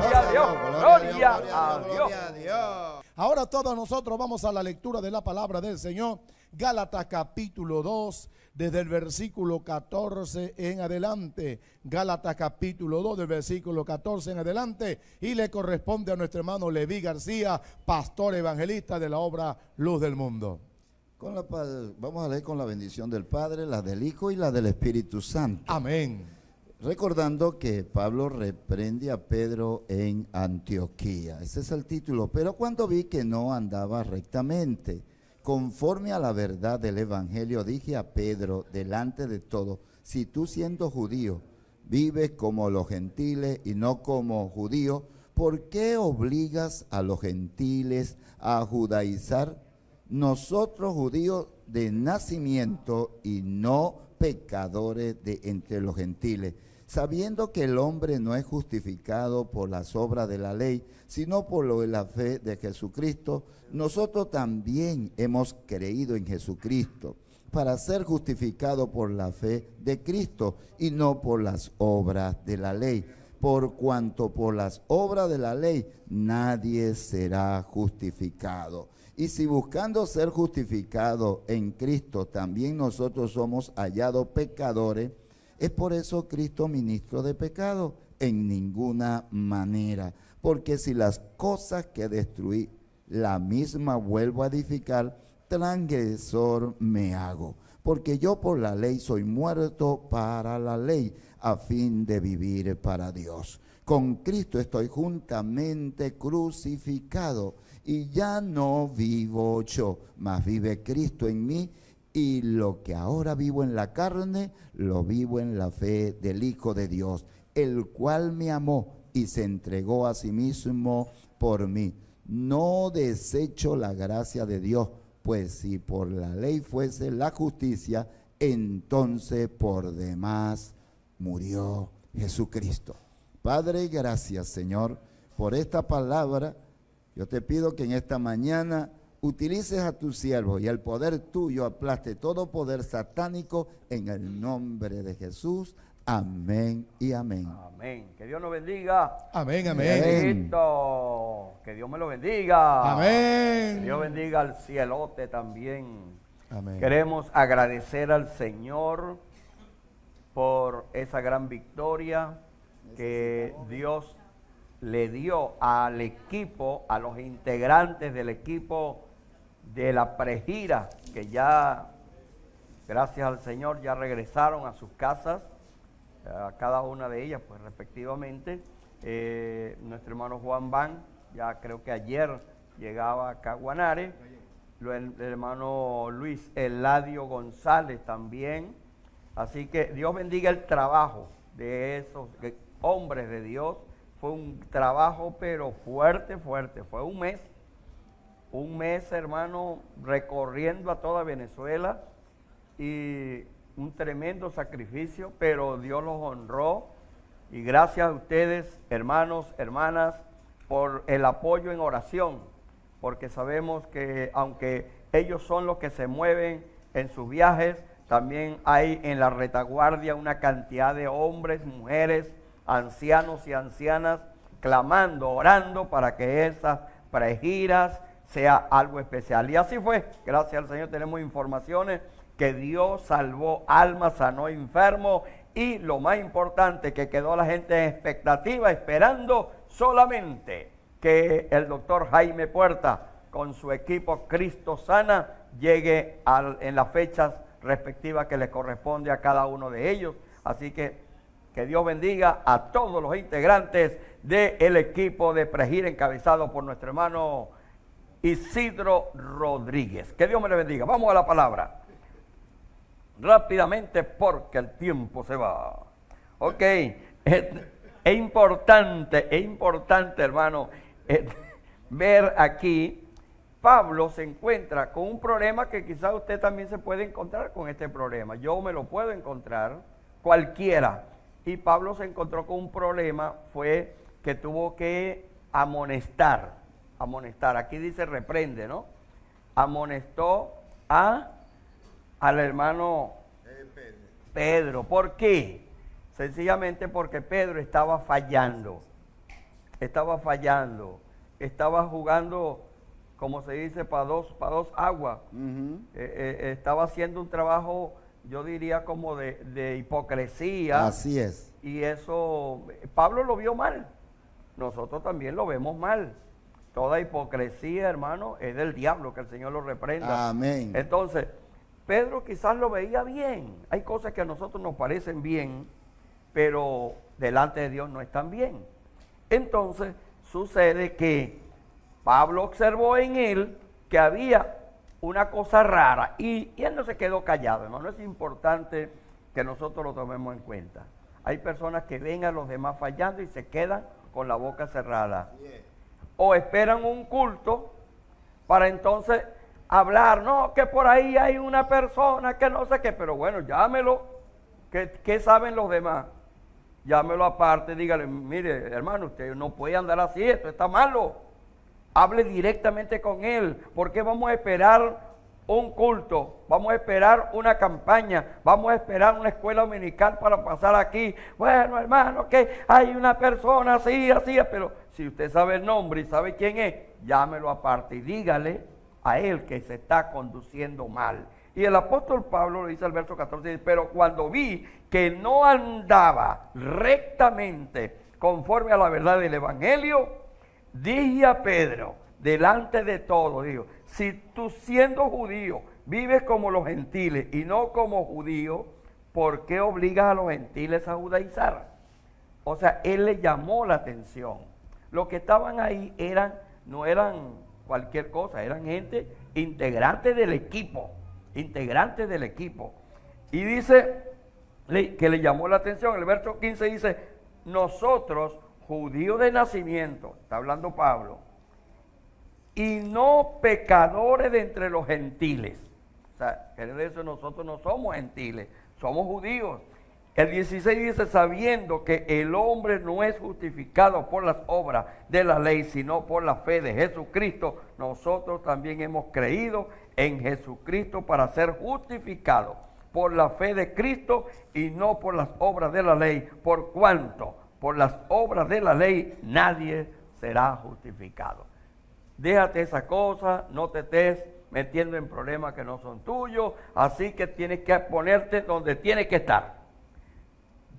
Gloria a Dios, gloria a Dios. Ahora todos nosotros vamos a la lectura de la palabra del Señor. Gálatas capítulo 2, desde el versículo 14 en adelante. Gálatas capítulo 2, del versículo 14 en adelante. Y le corresponde a nuestro hermano Levi García, pastor evangelista de la obra Luz del Mundo. vamos a leer con la bendición del Padre, la del Hijo y la del Espíritu Santo. Amén. Recordando que Pablo reprende a Pedro en Antioquía. Ese es el título. Pero cuando vi que no andaba rectamente, conforme a la verdad del Evangelio, dije a Pedro delante de todo, si tú siendo judío vives como los gentiles y no como judío, ¿por qué obligas a los gentiles a judaizar? Nosotros judíos de nacimiento y no pecadores de entre los gentiles sabiendo que el hombre no es justificado por las obras de la ley, sino por lo de la fe de Jesucristo, nosotros también hemos creído en Jesucristo para ser justificado por la fe de Cristo y no por las obras de la ley, por cuanto por las obras de la ley nadie será justificado. Y si buscando ser justificado en Cristo también nosotros somos hallados pecadores, es por eso Cristo ministro de pecado en ninguna manera. Porque si las cosas que destruí, la misma vuelvo a edificar, transgresor me hago. Porque yo por la ley soy muerto para la ley, a fin de vivir para Dios. Con Cristo estoy juntamente crucificado y ya no vivo yo, mas vive Cristo en mí y lo que ahora vivo en la carne, lo vivo en la fe del Hijo de Dios, el cual me amó y se entregó a sí mismo por mí. No desecho la gracia de Dios, pues si por la ley fuese la justicia, entonces por demás murió Jesucristo. Padre, gracias Señor por esta palabra. Yo te pido que en esta mañana utilices a tu siervo y el poder tuyo aplaste todo poder satánico en el nombre de Jesús. Amén y amén. Amén. Que Dios nos bendiga. Amén, amén. Que Dios me lo bendiga. Amén. Que Dios bendiga al cielote también. Amén. Queremos agradecer al Señor por esa gran victoria que Dios le dio al equipo, a los integrantes del equipo de la pregira, que ya, gracias al Señor, ya regresaron a sus casas, a cada una de ellas, pues respectivamente. Eh, nuestro hermano Juan Van, ya creo que ayer llegaba a Caguanare. el hermano Luis Eladio González también. Así que Dios bendiga el trabajo de esos hombres de Dios. Fue un trabajo, pero fuerte, fuerte. Fue un mes un mes, hermano, recorriendo a toda Venezuela y un tremendo sacrificio, pero Dios los honró. Y gracias a ustedes, hermanos, hermanas, por el apoyo en oración, porque sabemos que aunque ellos son los que se mueven en sus viajes, también hay en la retaguardia una cantidad de hombres, mujeres, ancianos y ancianas clamando, orando para que esas pregiras, sea algo especial. Y así fue. Gracias al Señor tenemos informaciones que Dios salvó almas, sanó enfermos y lo más importante que quedó la gente en expectativa, esperando solamente que el doctor Jaime Puerta con su equipo Cristo Sana llegue al, en las fechas respectivas que le corresponde a cada uno de ellos. Así que que Dios bendiga a todos los integrantes del equipo de Pregir encabezado por nuestro hermano Isidro Rodríguez. Que Dios me le bendiga. Vamos a la palabra. Rápidamente porque el tiempo se va. Ok, es, importante, es importante hermano, ver aquí, Pablo se encuentra con un problema que quizás usted también se puede encontrar con este problema. Yo me lo puedo encontrar, cualquiera. Y Pablo se encontró con un problema, fue que tuvo que amonestar amonestar. Aquí dice reprende, ¿no? Amonestó a, al hermano Pedro. ¿Por qué? Sencillamente porque Pedro estaba fallando. Estaba fallando. Estaba jugando, como se dice, para dos, para dos aguas. Eh, eh, estaba haciendo un trabajo, yo diría, como de, de hipocresía. Así es. Y eso, Pablo lo vio mal. Nosotros también lo vemos mal. Toda hipocresía, hermano, es del diablo, que el Señor lo reprenda. Amén. Entonces, Pedro quizás lo veía bien. Hay cosas que a nosotros nos parecen bien, pero delante de Dios no están bien. Entonces, sucede que Pablo observó en él que había una cosa rara y, él no se quedó callado, No Es importante que nosotros lo tomemos en cuenta. Hay personas que ven a los demás fallando y se quedan con la boca cerrada o esperan un culto para entonces hablar, no, que por ahí hay una persona que no sé qué, pero bueno, llámelo, ¿qué, saben los demás? Llámelo aparte, dígale, mire, hermano, usted no puede andar así, esto está malo. Hable directamente con él, porque vamos a esperar un culto, vamos a esperar una campaña, vamos a esperar una escuela dominical para pasar aquí. Bueno, hermano, que hay una persona así, así, pero si usted sabe el nombre y sabe quién es, llámelo aparte y dígale a él que se está conduciendo mal. Y el apóstol Pablo lo dice al verso 14, pero cuando vi que no andaba rectamente conforme a la verdad del Evangelio, dije a Pedro, delante de todos dijo si tú siendo judío vives como los gentiles y no como judío, ¿por qué obligas a los gentiles a judaizar? O sea, él le llamó la atención. Los que estaban ahí eran, no eran cualquier cosa, eran gente integrante del equipo, integrante del equipo. Y dice que le llamó la atención, el verso 15 dice, nosotros, judíos de nacimiento, está hablando Pablo, y no pecadores de entre los gentiles. O sea, eso nosotros no somos gentiles, somos judíos. El 16 dice, sabiendo que el hombre no es justificado por las obras de la ley, sino por la fe de Jesucristo, nosotros también hemos creído en Jesucristo para ser justificados por la fe de Cristo y no por las obras de la ley. Por cuanto por las obras de la ley nadie será justificado déjate esa cosa, no te estés metiendo en problemas que no son tuyos, así que tienes que ponerte donde tienes que estar.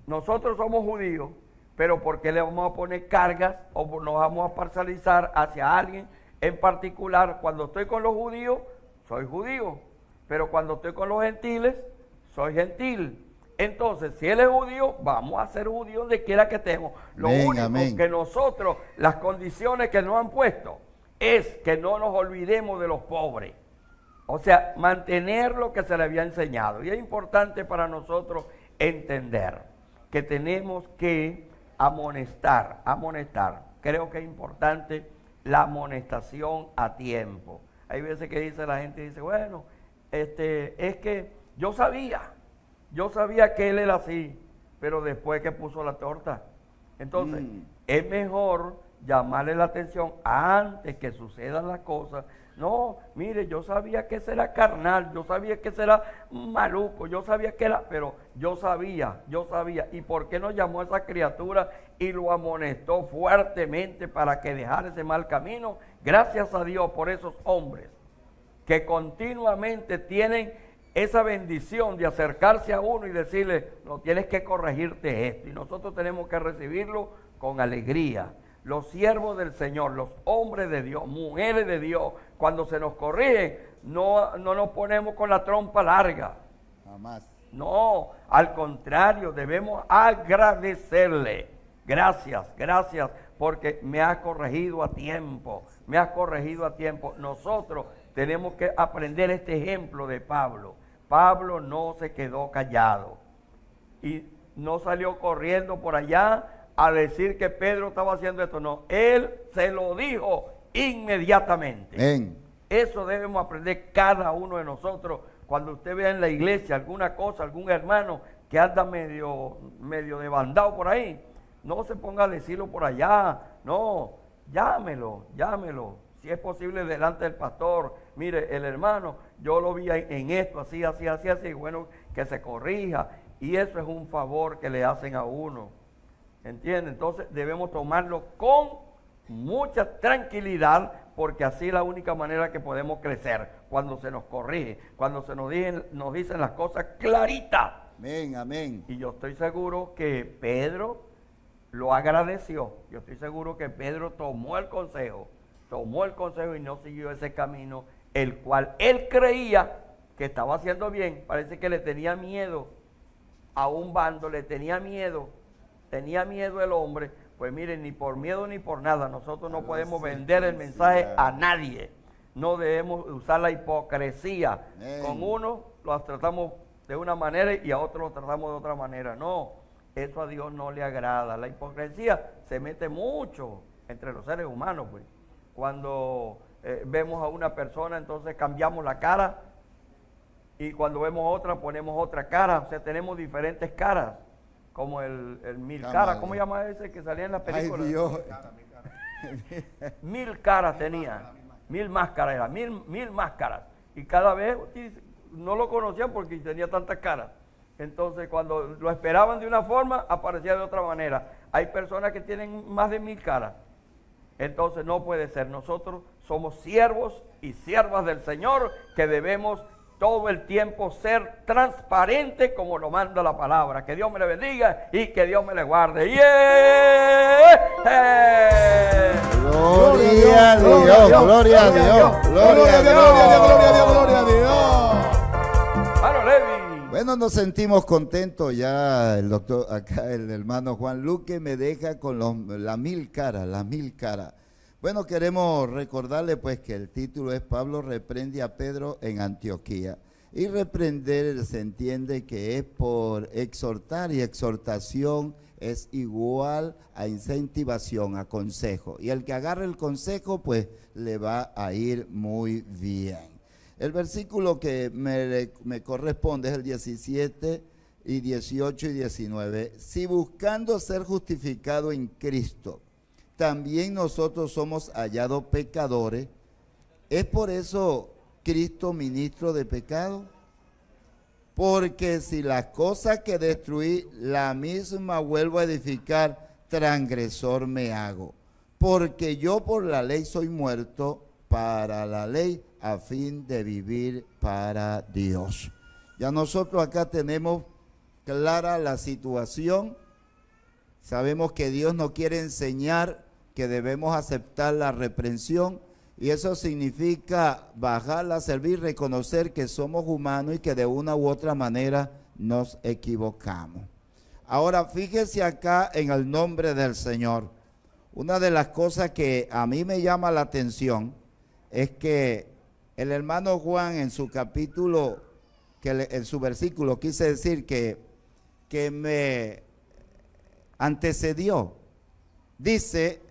Nosotros somos judíos, pero ¿por qué le vamos a poner cargas o nos vamos a parcializar hacia alguien en particular? Cuando estoy con los judíos, soy judío, pero cuando estoy con los gentiles, soy gentil. Entonces, si él es judío, vamos a ser judíos donde quiera que estemos. Lo único que nosotros, las condiciones que nos han puesto, es que no nos olvidemos de los pobres. O sea, mantener lo que se le había enseñado. Y es importante para nosotros entender que tenemos que amonestar, amonestar. Creo que es importante la amonestación a tiempo. Hay veces que dice la gente, dice, bueno, este, es que yo sabía, yo sabía que él era así, pero después que puso la torta. Entonces, mm. es mejor llamarle la atención antes que sucedan las cosas. No, mire, yo sabía que será era carnal, yo sabía que será era maluco, yo sabía que era, pero yo sabía, yo sabía. ¿Y por qué no llamó a esa criatura y lo amonestó fuertemente para que dejara ese mal camino? Gracias a Dios por esos hombres que continuamente tienen esa bendición de acercarse a uno y decirle, no tienes que corregirte esto. Y nosotros tenemos que recibirlo con alegría los siervos del Señor, los hombres de Dios, mujeres de Dios, cuando se nos corrigen, no, nos ponemos con la trompa larga. Jamás. No, al contrario, debemos agradecerle. Gracias, gracias, porque me has corregido a tiempo, me has corregido a tiempo. Nosotros tenemos que aprender este ejemplo de Pablo. Pablo no se quedó callado y no salió corriendo por allá a decir que Pedro estaba haciendo esto, no, él se lo dijo inmediatamente. Eso debemos aprender cada uno de nosotros. Cuando usted vea en la iglesia alguna cosa, algún hermano que anda medio, medio debandado por ahí, no se ponga a decirlo por allá, no, llámelo, llámelo, si es posible delante del pastor, mire, el hermano, yo lo vi en esto, así, así, así, así, bueno, que se corrija, y eso es un favor que le hacen a uno entiende Entonces debemos tomarlo con mucha tranquilidad porque así es la única manera que podemos crecer cuando se nos corrige, cuando se nos dicen, nos dicen las cosas claritas. Amén, amén. Y yo estoy seguro que Pedro lo agradeció. Yo estoy seguro que Pedro tomó el consejo, tomó el consejo y no siguió ese camino, el cual él creía que estaba haciendo bien. Parece que le tenía miedo a un bando, le tenía miedo tenía miedo el hombre, pues miren, ni por miedo ni por nada, nosotros no ah, podemos vender el mensaje a nadie. No debemos usar la hipocresía. Con uno los tratamos de una manera y a otro lo tratamos de otra manera. No, eso a Dios no le agrada. La hipocresía se mete mucho entre los seres humanos. Pues. Cuando eh, vemos a una persona, entonces cambiamos la cara y cuando vemos otra ponemos otra cara. O sea, tenemos diferentes caras como el, mil caras, ¿cómo llama ese que salía en la películas? mil caras tenía, mil máscaras era, mil, mil máscaras. Y cada vez no lo conocían porque tenía tantas caras. Entonces, cuando lo esperaban de una forma, aparecía de otra manera. Hay personas que tienen más de mil caras. Entonces, no puede ser. Nosotros somos siervos y siervas del Señor que debemos todo el tiempo ser transparente como lo manda la palabra. Que Dios me le bendiga y que Dios me le guarde. Gloria a Dios, gloria a Dios, gloria a Dios, gloria a Dios, gloria a Dios. Bueno, nos sentimos contentos ya el doctor, acá el hermano Juan Luque me deja con los, la mil caras, la mil caras. Bueno, queremos recordarle pues que el título es Pablo reprende a Pedro en Antioquía. Y reprender se entiende que es por exhortar y exhortación es igual a incentivación, a consejo. Y el que agarre el consejo pues le va a ir muy bien. El versículo que me, corresponde es el 17 y 18 y 19. Si buscando ser justificado en Cristo también nosotros somos hallados pecadores. ¿Es por eso Cristo ministro de pecado? Porque si las cosas que destruí, la misma vuelvo a edificar, transgresor me hago. Porque yo por la ley soy muerto para la ley a fin de vivir para Dios. Ya nosotros acá tenemos clara la situación. Sabemos que Dios no quiere enseñar que debemos aceptar la reprensión y eso significa bajarla, servir, reconocer que somos humanos y que de una u otra manera nos equivocamos. Ahora fíjese acá en el nombre del Señor. Una de las cosas que a mí me llama la atención es que el hermano Juan en su capítulo, que en su versículo quise decir que, que me antecedió, dice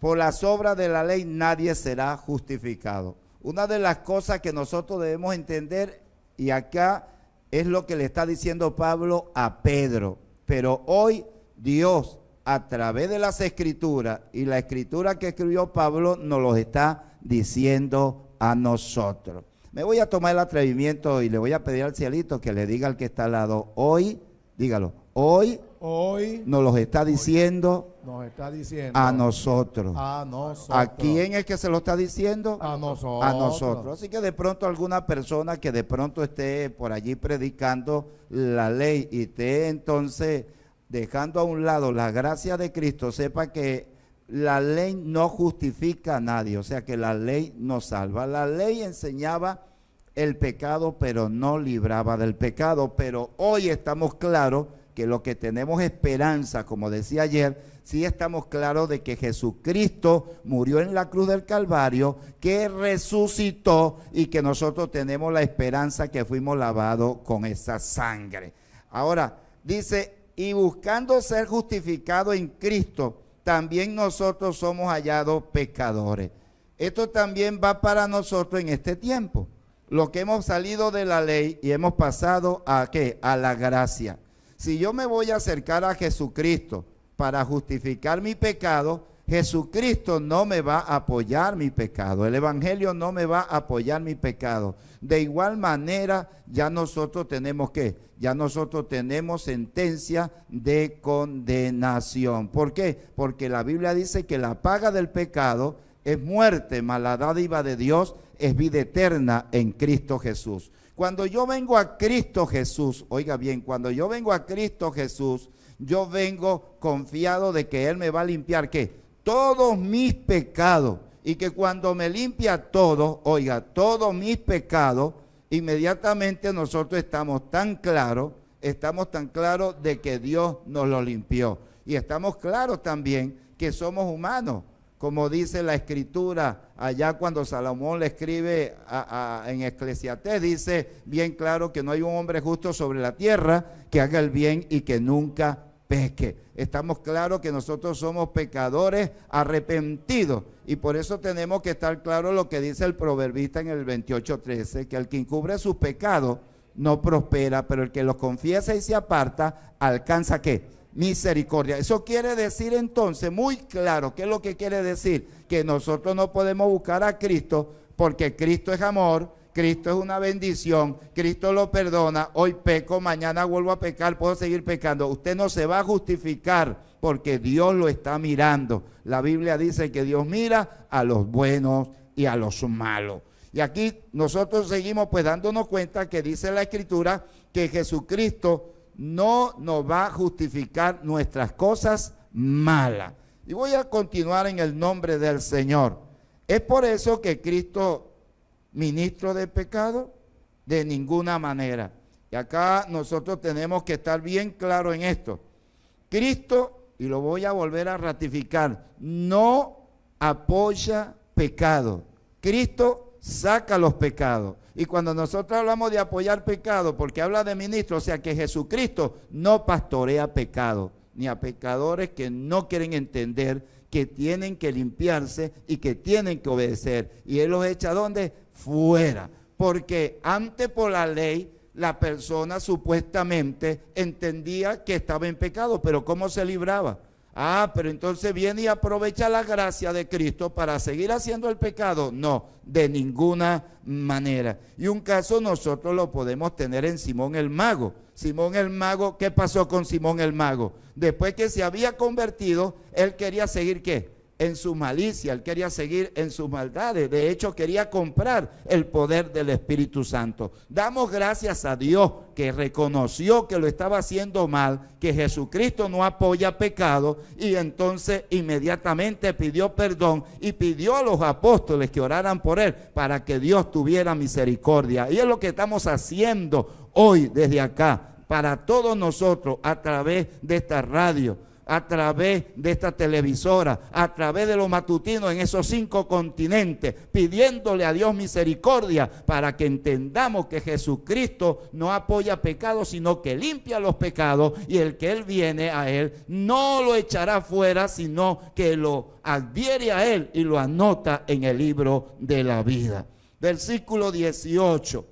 por las obras de la ley nadie será justificado. Una de las cosas que nosotros debemos entender, y acá es lo que le está diciendo Pablo a Pedro, pero hoy Dios a través de las escrituras y la escritura que escribió Pablo nos los está diciendo a nosotros. Me voy a tomar el atrevimiento y le voy a pedir al cielito que le diga al que está al lado, hoy, dígalo, hoy hoy nos los está diciendo, diciendo a, nosotros. a nosotros. ¿A quién es que se lo está diciendo? A nosotros. A nosotros. Así que de pronto alguna persona que de pronto esté por allí predicando la ley y esté entonces dejando a un lado la gracia de Cristo, sepa que la ley no justifica a nadie, o sea que la ley no salva. La ley enseñaba el pecado, pero no libraba del pecado. Pero hoy estamos claros que lo que tenemos esperanza, como decía ayer, si estamos claros de que Jesucristo murió en la cruz del Calvario, que resucitó y que nosotros tenemos la esperanza que fuimos lavados con esa sangre. Ahora, dice, y buscando ser justificado en Cristo, también nosotros somos hallados pecadores. Esto también va para nosotros en este tiempo. Lo que hemos salido de la ley y hemos pasado a qué? A la gracia. Si yo me voy a acercar a Jesucristo para justificar mi pecado, Jesucristo no me va a apoyar mi pecado, el Evangelio no me va a apoyar mi pecado. De igual manera, ya nosotros tenemos que, ya nosotros tenemos sentencia de condenación. ¿Por qué? Porque la Biblia dice que la paga del pecado es muerte, maldad de Dios es vida eterna en Cristo Jesús. Cuando yo vengo a Cristo Jesús, oiga bien, cuando yo vengo a Cristo Jesús, yo vengo confiado de que Él me va a limpiar, ¿qué? Todos mis pecados. Y que cuando me limpia todo, oiga, todos mis pecados, inmediatamente nosotros estamos tan claros, estamos tan claros de que Dios nos lo limpió. Y estamos claros también que somos humanos como dice la escritura, allá cuando Salomón le escribe en Eclesiastés, dice bien claro que no hay un hombre justo sobre la tierra que haga el bien y que nunca pesque. Estamos claros que nosotros somos pecadores arrepentidos y por eso tenemos que estar claro lo que dice el proverbista en el 28.13, que el que encubre sus pecados no prospera, pero el que los confiesa y se aparta alcanza qué? misericordia. Eso quiere decir entonces muy claro, ¿qué es lo que quiere decir? Que nosotros no podemos buscar a Cristo porque Cristo es amor, Cristo es una bendición, Cristo lo perdona, hoy peco, mañana vuelvo a pecar, puedo seguir pecando. Usted no se va a justificar porque Dios lo está mirando. La Biblia dice que Dios mira a los buenos y a los malos. Y aquí nosotros seguimos pues dándonos cuenta que dice la escritura que Jesucristo no nos va a justificar nuestras cosas malas. Y voy a continuar en el nombre del Señor. Es por eso que Cristo, ministro de pecado, de ninguna manera. Y acá nosotros tenemos que estar bien claro en esto. Cristo, y lo voy a volver a ratificar, no apoya pecado. Cristo saca los pecados. Y cuando nosotros hablamos de apoyar pecado, porque habla de ministro, o sea que Jesucristo no pastorea pecado, ni a pecadores que no quieren entender que tienen que limpiarse y que tienen que obedecer. Y Él los echa donde? Fuera. Porque antes por la ley la persona supuestamente entendía que estaba en pecado, pero ¿cómo se libraba? Ah, pero entonces viene y aprovecha la gracia de Cristo para seguir haciendo el pecado. No, de ninguna manera. Y un caso nosotros lo podemos tener en Simón el Mago. Simón el Mago, ¿qué pasó con Simón el Mago? Después que se había convertido, él quería seguir qué? en su malicia, él quería seguir en sus maldades. De hecho, quería comprar el poder del Espíritu Santo. Damos gracias a Dios que reconoció que lo estaba haciendo mal, que Jesucristo no apoya pecado y entonces inmediatamente pidió perdón y pidió a los apóstoles que oraran por él para que Dios tuviera misericordia. Y es lo que estamos haciendo hoy desde acá para todos nosotros a través de esta radio a través de esta televisora, a través de los matutinos en esos cinco continentes, pidiéndole a Dios misericordia para que entendamos que Jesucristo no apoya pecados, sino que limpia los pecados y el que Él viene a Él no lo echará fuera, sino que lo adhiere a Él y lo anota en el libro de la vida. Versículo 18,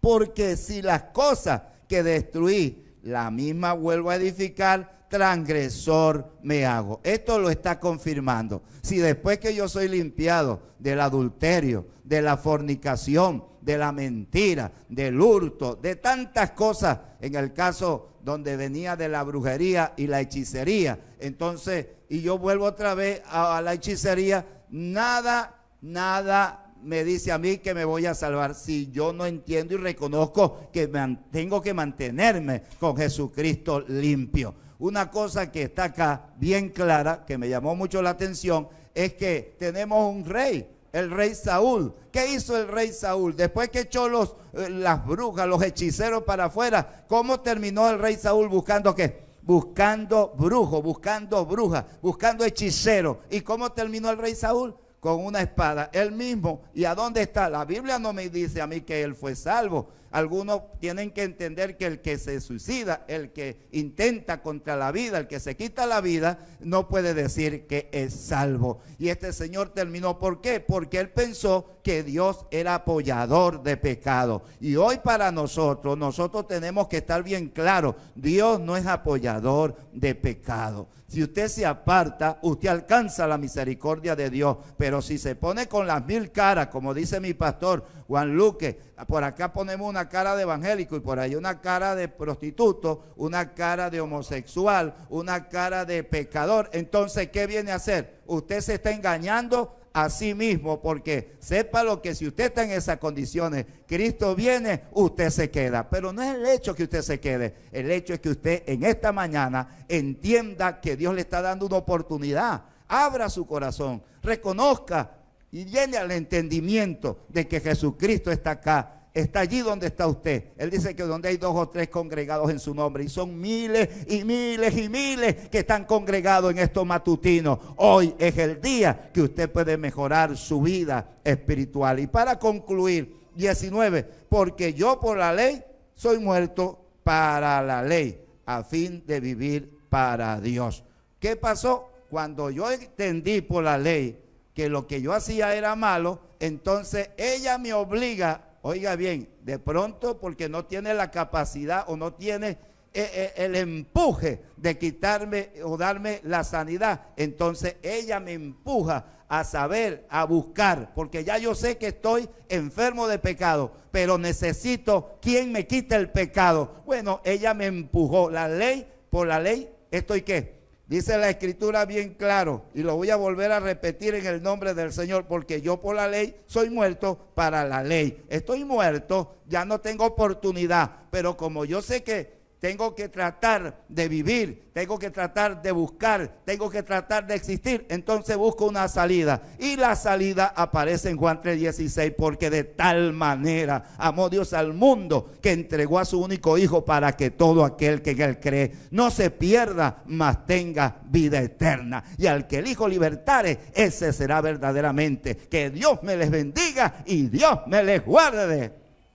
porque si las cosas que destruí, la misma vuelvo a edificar, transgresor me hago. Esto lo está confirmando. Si después que yo soy limpiado del adulterio, de la fornicación, de la mentira, del hurto, de tantas cosas, en el caso donde venía de la brujería y la hechicería, entonces, y yo vuelvo otra vez a, la hechicería, nada, nada me dice a mí que me voy a salvar si yo no entiendo y reconozco que tengo que mantenerme con Jesucristo limpio. Una cosa que está acá bien clara, que me llamó mucho la atención, es que tenemos un rey, el rey Saúl. ¿Qué hizo el rey Saúl? Después que echó los, eh, las brujas, los hechiceros para afuera, ¿cómo terminó el rey Saúl buscando qué? Buscando brujos, buscando brujas, buscando hechiceros. ¿Y cómo terminó el rey Saúl? Con una espada, él mismo. ¿Y a dónde está? La Biblia no me dice a mí que él fue salvo. Algunos tienen que entender que el que se suicida, el que intenta contra la vida, el que se quita la vida, no puede decir que es salvo. Y este señor terminó, ¿por qué? Porque él pensó que Dios era apoyador de pecado. Y hoy para nosotros, nosotros tenemos que estar bien claros, Dios no es apoyador de pecado. Si usted se aparta, usted alcanza la misericordia de Dios. Pero si se pone con las mil caras, como dice mi pastor Juan Luque, por acá ponemos una cara de evangélico y por ahí una cara de prostituto, una cara de homosexual, una cara de pecador. Entonces, ¿qué viene a hacer? Usted se está engañando a sí mismo porque sepa lo que si usted está en esas condiciones, Cristo viene, usted se queda. Pero no es el hecho que usted se quede, el hecho es que usted en esta mañana entienda que Dios le está dando una oportunidad. Abra su corazón, reconozca y llene al entendimiento de que Jesucristo está acá está allí donde está usted. Él dice que donde hay dos o tres congregados en su nombre, y son miles y miles y miles que están congregados en estos matutinos. Hoy es el día que usted puede mejorar su vida espiritual. Y para concluir, 19, porque yo por la ley soy muerto para la ley, a fin de vivir para Dios. ¿Qué pasó? Cuando yo entendí por la ley que lo que yo hacía era malo, entonces ella me obliga oiga bien, de pronto porque no tiene la capacidad o no tiene eh, eh, el empuje de quitarme o darme la sanidad, entonces ella me empuja a saber, a buscar, porque ya yo sé que estoy enfermo de pecado, pero necesito quien me quite el pecado. Bueno, ella me empujó, la ley, por la ley, estoy qué? Dice la escritura bien claro, y lo voy a volver a repetir en el nombre del Señor, porque yo por la ley soy muerto para la ley. Estoy muerto, ya no tengo oportunidad, pero como yo sé que tengo que tratar de vivir, tengo que tratar de buscar, tengo que tratar de existir, entonces busco una salida. Y la salida aparece en Juan 3:16, porque de tal manera amó Dios al mundo que entregó a su único Hijo para que todo aquel que en él cree no se pierda, mas tenga vida eterna. Y al que el Hijo libertare, ese será verdaderamente. Que Dios me les bendiga y Dios me les guarde.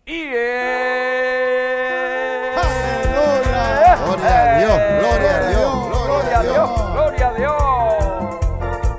Y Gloria a Dios, gloria a Dios, eh, gloria a Dios, gloria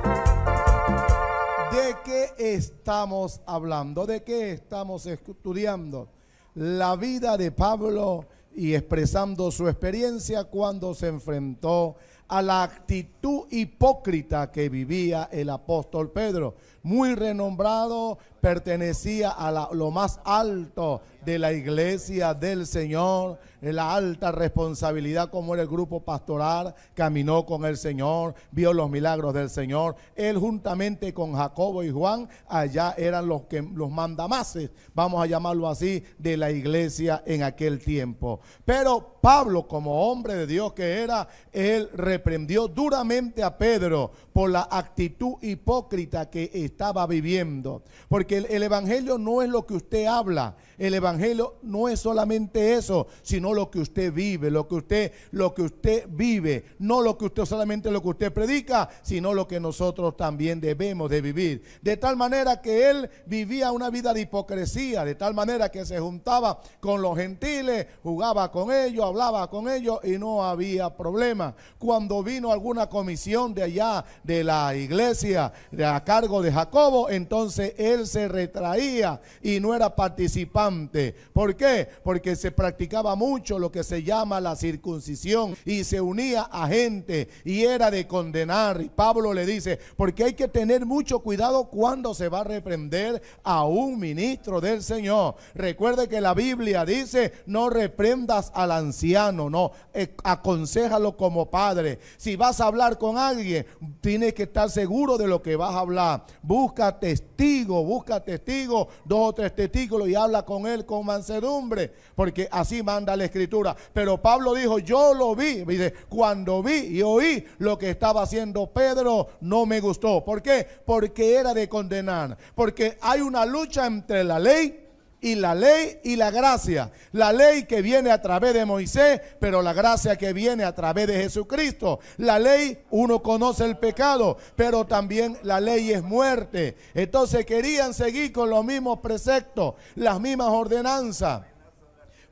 a Dios. ¿De qué estamos hablando? ¿De qué estamos estudiando? La vida de Pablo y expresando su experiencia cuando se enfrentó a la actitud hipócrita que vivía el apóstol Pedro, muy renombrado pertenecía a lo más alto de la iglesia del Señor, la alta responsabilidad como era el grupo pastoral, caminó con el Señor, vio los milagros del Señor. Él juntamente con Jacobo y Juan, allá eran los que los mandamases, vamos a llamarlo así, de la iglesia en aquel tiempo. Pero Pablo, como hombre de Dios que era, él reprendió duramente a Pedro por la actitud hipócrita que estaba viviendo, porque porque el, Evangelio no es lo que usted habla, el evangelio no es solamente eso, sino lo que usted vive, lo que usted lo que usted vive, no lo que usted solamente lo que usted predica, sino lo que nosotros también debemos de vivir. De tal manera que él vivía una vida de hipocresía, de tal manera que se juntaba con los gentiles, jugaba con ellos, hablaba con ellos y no había problema. Cuando vino alguna comisión de allá de la iglesia a cargo de Jacobo, entonces él se retraía y no era participante ¿Por qué? Porque se practicaba mucho lo que se llama la circuncisión y se unía a gente y era de condenar. Y Pablo le dice, porque hay que tener mucho cuidado cuando se va a reprender a un ministro del Señor. Recuerde que la Biblia dice, no reprendas al anciano, no, aconséjalo eh, aconsejalo como padre. Si vas a hablar con alguien, tienes que estar seguro de lo que vas a hablar. Busca testigo, busca testigo, dos o tres testigos y habla con con él con mansedumbre, porque así manda la escritura. Pero Pablo dijo, yo lo vi, cuando vi y oí lo que estaba haciendo Pedro, no me gustó. ¿Por qué? Porque era de condenar, porque hay una lucha entre la ley y la ley y la gracia. La ley que viene a través de Moisés, pero la gracia que viene a través de Jesucristo. La ley, uno conoce el pecado, pero también la ley es muerte. Entonces querían seguir con los mismos preceptos, las mismas ordenanzas.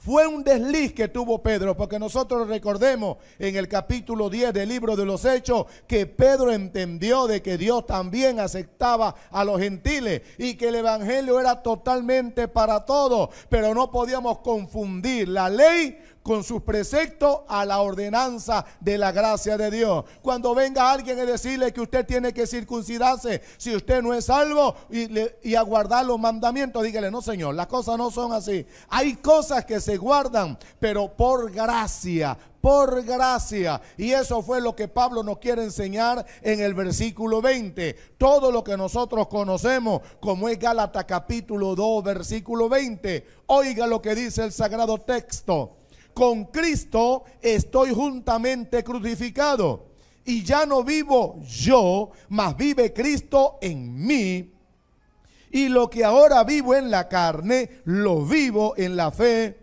Fue un desliz que tuvo Pedro, porque nosotros recordemos en el capítulo 10 del libro de los Hechos que Pedro entendió de que Dios también aceptaba a los gentiles y que el Evangelio era totalmente para todos, pero no podíamos confundir la ley con sus preceptos a la ordenanza de la gracia de Dios. Cuando venga alguien a decirle que usted tiene que circuncidarse si usted no es salvo y, a guardar aguardar los mandamientos, dígale, no Señor, las cosas no son así. Hay cosas que se guardan, pero por gracia, por gracia. Y eso fue lo que Pablo nos quiere enseñar en el versículo 20. Todo lo que nosotros conocemos, como es Gálatas capítulo 2, versículo 20. Oiga lo que dice el sagrado texto con Cristo estoy juntamente crucificado. Y ya no vivo yo, mas vive Cristo en mí. Y lo que ahora vivo en la carne, lo vivo en la fe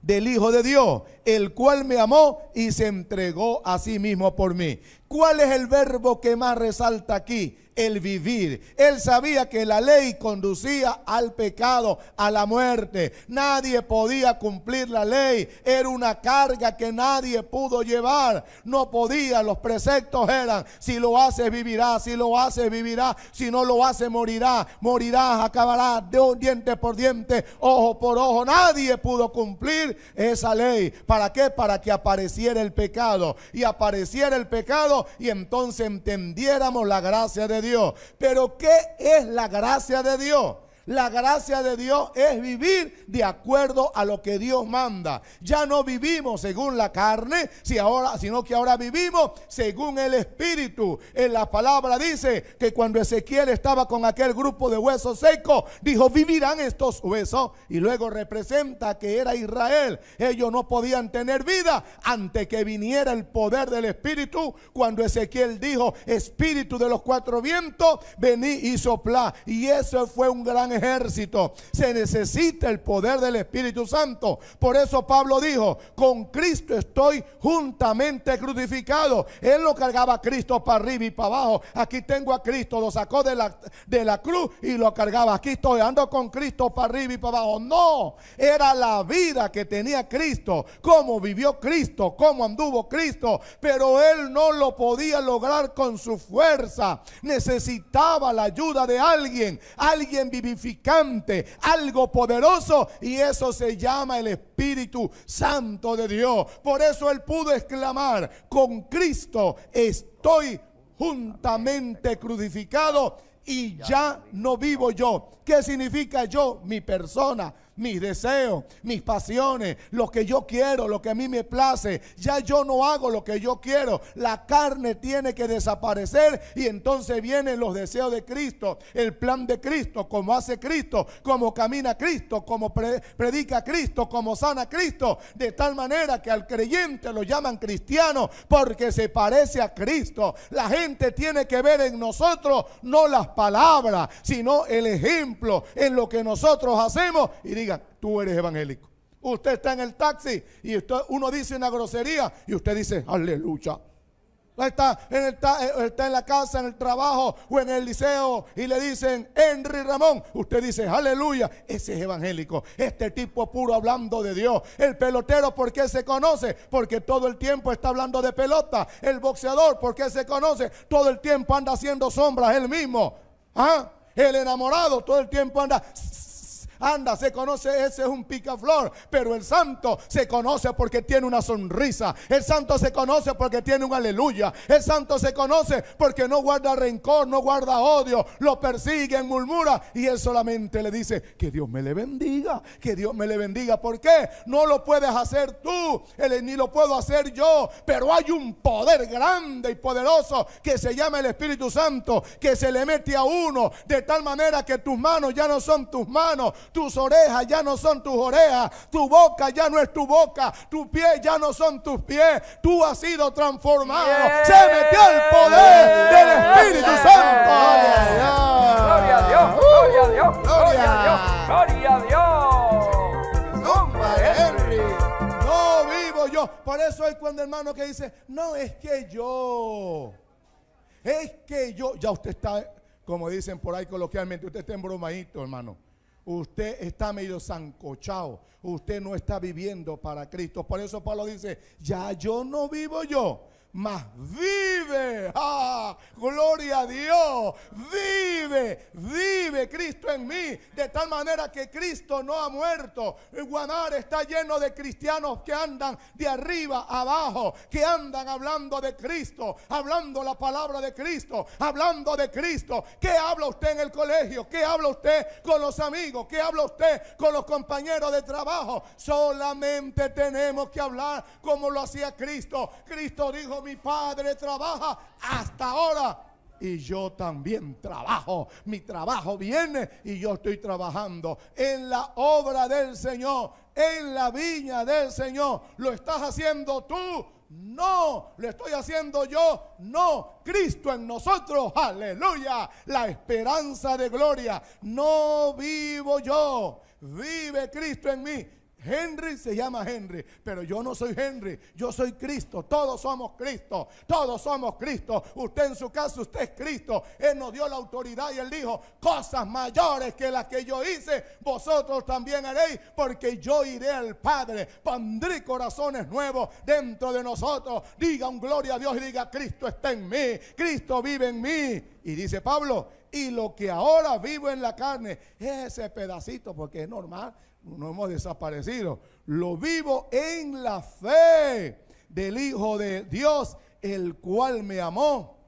del Hijo de Dios, el cual me amó y se entregó a sí mismo por mí. ¿Cuál es el verbo que más resalta aquí? El vivir. Él sabía que la ley conducía al pecado, a la muerte. Nadie podía cumplir la ley. Era una carga que nadie pudo llevar. No podía. Los preceptos eran, si lo haces vivirá, si lo haces vivirá, si no lo haces morirá, morirá, acabará diente por diente, ojo por ojo. Nadie pudo cumplir esa ley. ¿Para qué? Para que apareciera el pecado. Y apareciera el pecado y entonces entendiéramos la gracia de Dios. Pero ¿qué es la gracia de Dios? La gracia de Dios es vivir de acuerdo a lo que Dios manda. Ya no vivimos según la carne, si ahora, sino que ahora vivimos según el Espíritu. En la palabra dice que cuando Ezequiel estaba con aquel grupo de huesos secos, dijo, vivirán estos huesos. Y luego representa que era Israel. Ellos no podían tener vida antes que viniera el poder del Espíritu. Cuando Ezequiel dijo, Espíritu de los cuatro vientos, vení y soplá. Y eso fue un gran ejército. Se necesita el poder del Espíritu Santo. Por eso Pablo dijo, con Cristo estoy juntamente crucificado. Él lo cargaba a Cristo para arriba y para abajo. Aquí tengo a Cristo, lo sacó de la, de la cruz y lo cargaba. Aquí estoy, ando con Cristo para arriba y para abajo. No, era la vida que tenía Cristo, cómo vivió Cristo, cómo anduvo Cristo, pero él no lo podía lograr con su fuerza. Necesitaba la ayuda de alguien, alguien vivificado algo poderoso y eso se llama el Espíritu Santo de Dios. Por eso él pudo exclamar, con Cristo estoy juntamente crucificado y ya no vivo yo. ¿Qué significa yo? Mi persona mis deseos, mis pasiones, lo que yo quiero, lo que a mí me place. Ya yo no hago lo que yo quiero. La carne tiene que desaparecer y entonces vienen los deseos de Cristo, el plan de Cristo, como hace Cristo, como camina Cristo, como predica Cristo, como sana Cristo, de tal manera que al creyente lo llaman cristiano porque se parece a Cristo. La gente tiene que ver en nosotros no las palabras, sino el ejemplo en lo que nosotros hacemos y tú eres evangélico. Usted está en el taxi y uno dice una grosería y usted dice, aleluya. Eh, está en, la casa, en el trabajo o en el liceo y le dicen, Henry Ramón, usted dice, aleluya, ese es evangélico, este tipo puro hablando de Dios. El pelotero, ¿por qué se conoce? Porque todo el tiempo está hablando de pelota. El boxeador, ¿por qué se conoce? Todo el tiempo anda haciendo sombras él mismo. ¿Ah? El enamorado todo el tiempo anda Anda, se conoce, ese es un picaflor. Pero el santo se conoce porque tiene una sonrisa. El santo se conoce porque tiene un aleluya. El santo se conoce porque no guarda rencor, no guarda odio. Lo persigue murmura. Y él solamente le dice, que Dios me le bendiga, que Dios me le bendiga. ¿Por qué? No lo puedes hacer tú, él, ni lo puedo hacer yo. Pero hay un poder grande y poderoso que se llama el Espíritu Santo, que se le mete a uno de tal manera que tus manos ya no son tus manos, tus orejas ya no son tus orejas. Tu boca ya no es tu boca. Tus pies ya no son tus pies. Tú has sido transformado. Se metió el poder del Espíritu Santo. Gloria a Dios. Gloria a Dios. Gloria a Dios. Gloria a Dios. No vivo yo. Por eso hay cuando hermano que dice, no es que yo. Es que yo, ya usted está, como dicen por ahí coloquialmente, usted está en embromadito, hermano usted está medio zancochado, usted no está viviendo para Cristo. Por eso Pablo dice, ya yo no vivo yo, mas vive. Ah, gloria a Dios. Vive, vive Cristo en mí. De tal manera que Cristo no ha muerto. Guanar está lleno de cristianos que andan de arriba abajo, que andan hablando de Cristo, hablando la palabra de Cristo, hablando de Cristo. ¿Qué habla usted en el colegio? ¿Qué habla usted con los amigos? ¿Qué habla usted con los compañeros de trabajo? Solamente tenemos que hablar como lo hacía Cristo. Cristo dijo, mi padre trabaja hasta ahora y yo también trabajo. Mi trabajo viene y yo estoy trabajando en la obra del Señor, en la viña del Señor. ¿Lo estás haciendo tú? No, lo estoy haciendo yo. No, Cristo en nosotros. Aleluya. La esperanza de gloria. No vivo yo. Vive Cristo en mí. Henry se llama Henry, pero yo no soy Henry, yo soy Cristo, todos somos Cristo, todos somos Cristo. Usted en su caso, usted es Cristo. Él nos dio la autoridad y él dijo, cosas mayores que las que yo hice, vosotros también haréis, porque yo iré al Padre. Pondré corazones nuevos dentro de nosotros. Diga un gloria a Dios y diga, Cristo está en mí, Cristo vive en mí. Y dice Pablo, y lo que ahora vivo en la carne, ese pedacito, porque es normal, no hemos desaparecido. Lo vivo en la fe del Hijo de Dios, el cual me amó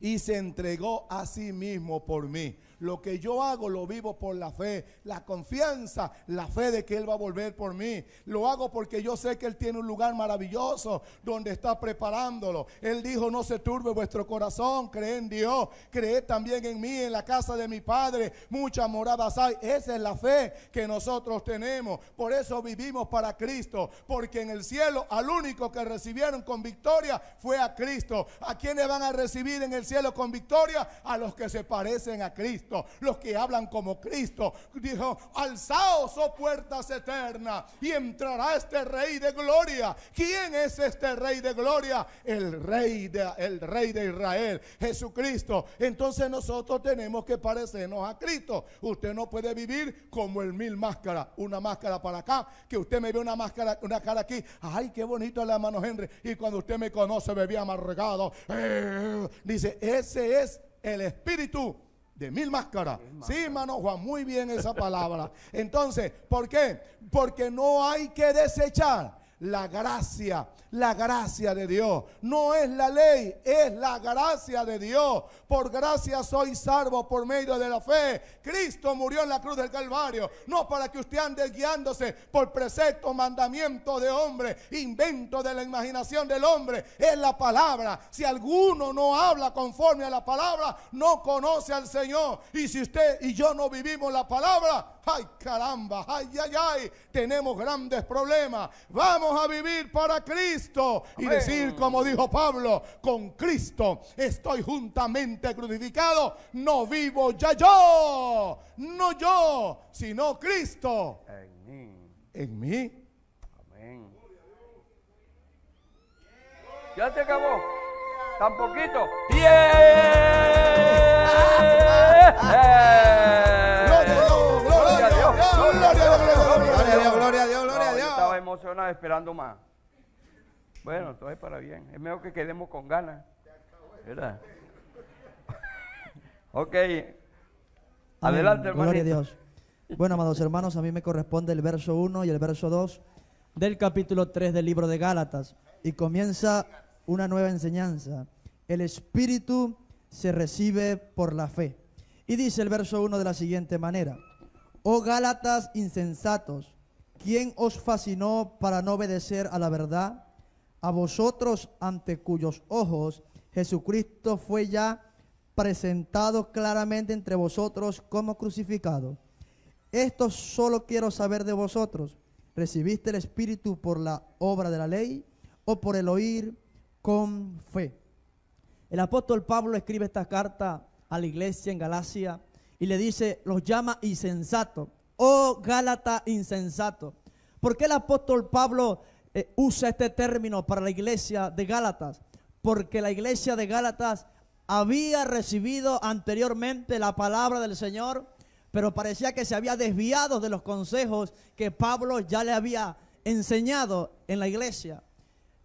y se entregó a sí mismo por mí. Lo que yo hago lo vivo por la fe, la confianza, la fe de que Él va a volver por mí. Lo hago porque yo sé que Él tiene un lugar maravilloso donde está preparándolo. Él dijo, no se turbe vuestro corazón, cree en Dios, cree también en mí, en la casa de mi Padre. Muchas moradas hay. Esa es la fe que nosotros tenemos. Por eso vivimos para Cristo, porque en el cielo al único que recibieron con victoria fue a Cristo. ¿A quienes van a recibir en el cielo con victoria? A los que se parecen a Cristo los que hablan como Cristo. Dijo, alzaos, oh puertas eternas, y entrará este rey de gloria. ¿Quién es este rey de gloria? El rey de, el rey de Israel, Jesucristo. Entonces nosotros tenemos que parecernos a Cristo. Usted no puede vivir como el mil máscaras, una máscara para acá, que usted me ve una máscara, una cara aquí. Ay, qué bonito la mano Henry. Y cuando usted me conoce, bebía amargado. Eh, dice, ese es el espíritu de mil máscaras. Sí, hermano Juan, muy bien esa palabra. Entonces, ¿por qué? Porque no hay que desechar la gracia, la gracia de Dios. No es la ley, es la gracia de Dios. Por gracia soy salvo por medio de la fe. Cristo murió en la cruz del Calvario, no para que usted ande guiándose por precepto, mandamiento de hombre, invento de la imaginación del hombre. Es la palabra. Si alguno no habla conforme a la palabra, no conoce al Señor. Y si usted y yo no vivimos la palabra, ay caramba, ay, ay, ay, tenemos grandes problemas. Vamos a vivir para Cristo y decir, como dijo Pablo, con Cristo estoy juntamente crucificado, no vivo ya yo, no yo, sino Cristo. En mí. En mí. Amén. Ya se acabó. Tan poquito. ¡Bien! ¡Eh! esperando más. Bueno, todo es para bien. Es mejor que quedemos con ganas. ¿Verdad? ok. Adelante, hermano. Gloria a Dios. Bueno, amados hermanos, a mí me corresponde el verso 1 y el verso 2 del capítulo 3 del libro de Gálatas. Y comienza una nueva enseñanza. El espíritu se recibe por la fe. Y dice el verso 1 de la siguiente manera. Oh Gálatas insensatos, ¿Quién os fascinó para no obedecer a la verdad? A vosotros ante cuyos ojos Jesucristo fue ya presentado claramente entre vosotros como crucificado. Esto solo quiero saber de vosotros. ¿Recibiste el Espíritu por la obra de la ley o por el oír con fe? El apóstol Pablo escribe esta carta a la iglesia en Galacia y le dice, los llama insensatos oh Gálata insensato. ¿Por qué el apóstol Pablo eh, usa este término para la iglesia de Gálatas? Porque la iglesia de Gálatas había recibido anteriormente la palabra del Señor, pero parecía que se había desviado de los consejos que Pablo ya le había enseñado en la iglesia.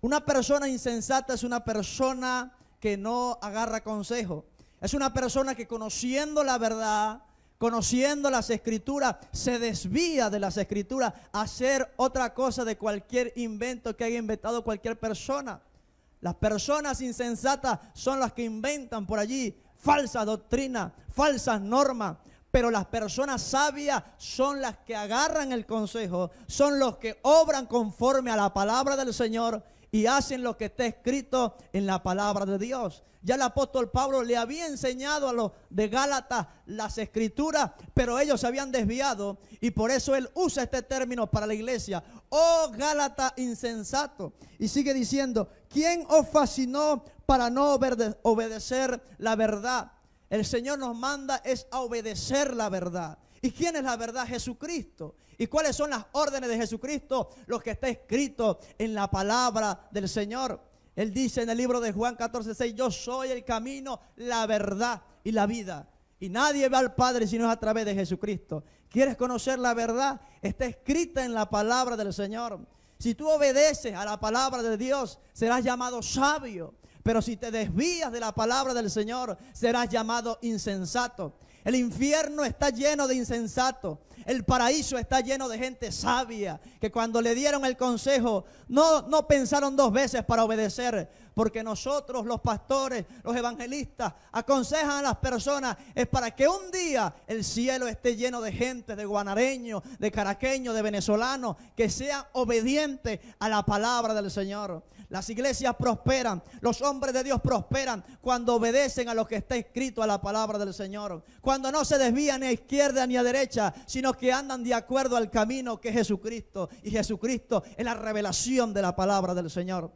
Una persona insensata es una persona que no agarra consejo. Es una persona que conociendo la verdad, conociendo las escrituras, se desvía de las escrituras a hacer otra cosa de cualquier invento que haya inventado cualquier persona. Las personas insensatas son las que inventan por allí falsas doctrinas, falsas normas. Pero las personas sabias son las que agarran el consejo, son los que obran conforme a la palabra del Señor y hacen lo que está escrito en la palabra de Dios. Ya el apóstol Pablo le había enseñado a los de Gálatas las escrituras, pero ellos se habían desviado y por eso él usa este término para la iglesia. Oh Gálatas insensato. Y sigue diciendo, ¿quién os fascinó para no obedecer la verdad? El Señor nos manda es a obedecer la verdad. ¿Y quién es la verdad? Jesucristo. ¿Y cuáles son las órdenes de Jesucristo? Lo que está escrito en la palabra del Señor. Él dice en el libro de Juan 6: yo soy el camino, la verdad y la vida. Y nadie va al Padre si no es a través de Jesucristo. ¿Quieres conocer la verdad? Está escrita en la palabra del Señor. Si tú obedeces a la palabra de Dios, serás llamado sabio. Pero si te desvías de la palabra del Señor, serás llamado insensato. El infierno está lleno de insensato. El paraíso está lleno de gente sabia que cuando le dieron el consejo no, no pensaron dos veces para obedecer, porque nosotros los pastores, los evangelistas, aconsejan a las personas, es para que un día el cielo esté lleno de gente, de guanareños, de caraqueños, de venezolanos, que sea obediente a la palabra del Señor. Las iglesias prosperan, los hombres de Dios prosperan cuando obedecen a lo que está escrito a la palabra del Señor, cuando no se desvían ni a izquierda ni a derecha, sino que andan de acuerdo al camino que es Jesucristo, y Jesucristo es la revelación de la palabra del Señor.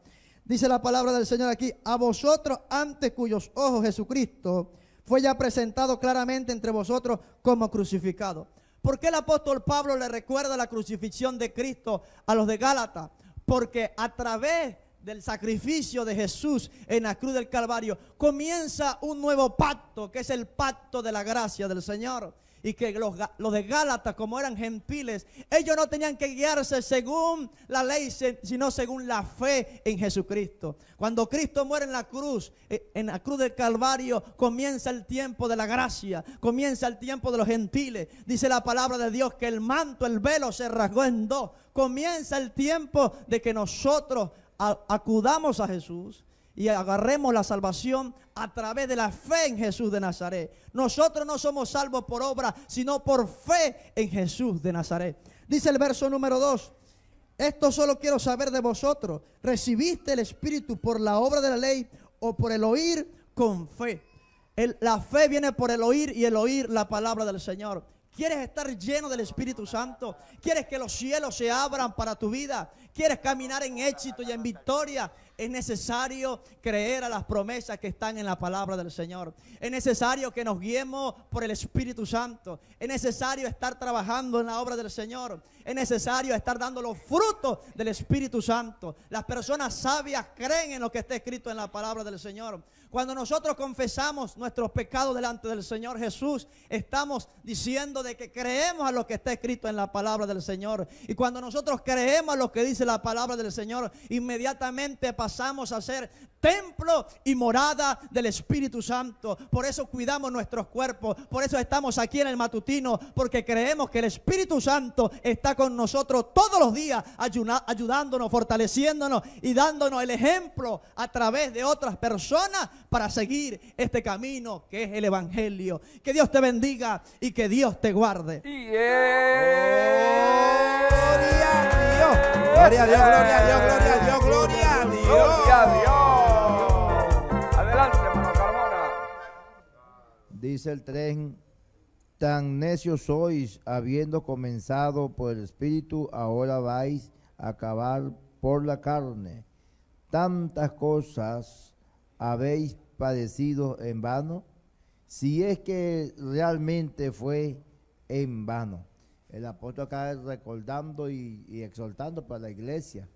Dice la palabra del Señor aquí, a vosotros ante cuyos ojos Jesucristo fue ya presentado claramente entre vosotros como crucificado. ¿Por qué el apóstol Pablo le recuerda la crucifixión de Cristo a los de Gálata? Porque a través del sacrificio de Jesús en la cruz del Calvario comienza un nuevo pacto, que es el pacto de la gracia del Señor y que los, de Gálatas, como eran gentiles, ellos no tenían que guiarse según la ley, sino según la fe en Jesucristo. Cuando Cristo muere en la cruz, eh, en la cruz del Calvario, comienza el tiempo de la gracia, comienza el tiempo de los gentiles. Dice la palabra de Dios que el manto, el velo se rasgó en dos. Comienza el tiempo de que nosotros acudamos a Jesús y agarremos la salvación a través de la fe en Jesús de Nazaret. Nosotros no somos salvos por obra, sino por fe en Jesús de Nazaret. Dice el verso número 2. Esto solo quiero saber de vosotros. ¿Recibiste el Espíritu por la obra de la ley o por el oír con fe? la fe viene por el oír y el oír la palabra del Señor. ¿Quieres estar lleno del Espíritu Santo? ¿Quieres que los cielos se abran para tu vida? ¿Quieres caminar en éxito y en victoria? Es necesario creer a las promesas que están en la palabra del Señor. Es necesario que nos guiemos por el Espíritu Santo. Es necesario estar trabajando en la obra del Señor. Es necesario estar dando los frutos del Espíritu Santo. Las personas sabias creen en lo que está escrito en la palabra del Señor. Cuando nosotros confesamos nuestros pecados delante del Señor Jesús, estamos diciendo de que creemos a lo que está escrito en la palabra del Señor. Y cuando nosotros creemos a lo que dice la palabra del Señor, inmediatamente pasamos pasamos a ser templo y morada del Espíritu Santo. Por eso cuidamos nuestros cuerpos, por eso estamos aquí en el matutino, porque creemos que el Espíritu Santo está con nosotros todos los días, ayudándonos, fortaleciéndonos y dándonos el ejemplo a través de otras personas para seguir este camino que es el Evangelio. Que Dios te bendiga y que Dios te guarde. Gloria a Dios, gloria a Dios, gloria a Dios, gloria a Dios, gloria. Gloria Dios. Adelante, hermano Carmona. Dice el tren. Tan necios sois, habiendo comenzado por el Espíritu, ahora vais a acabar por la carne. Tantas cosas habéis padecido en vano, si es que realmente fue en vano. El apóstol acá recordando y exhortando para la iglesia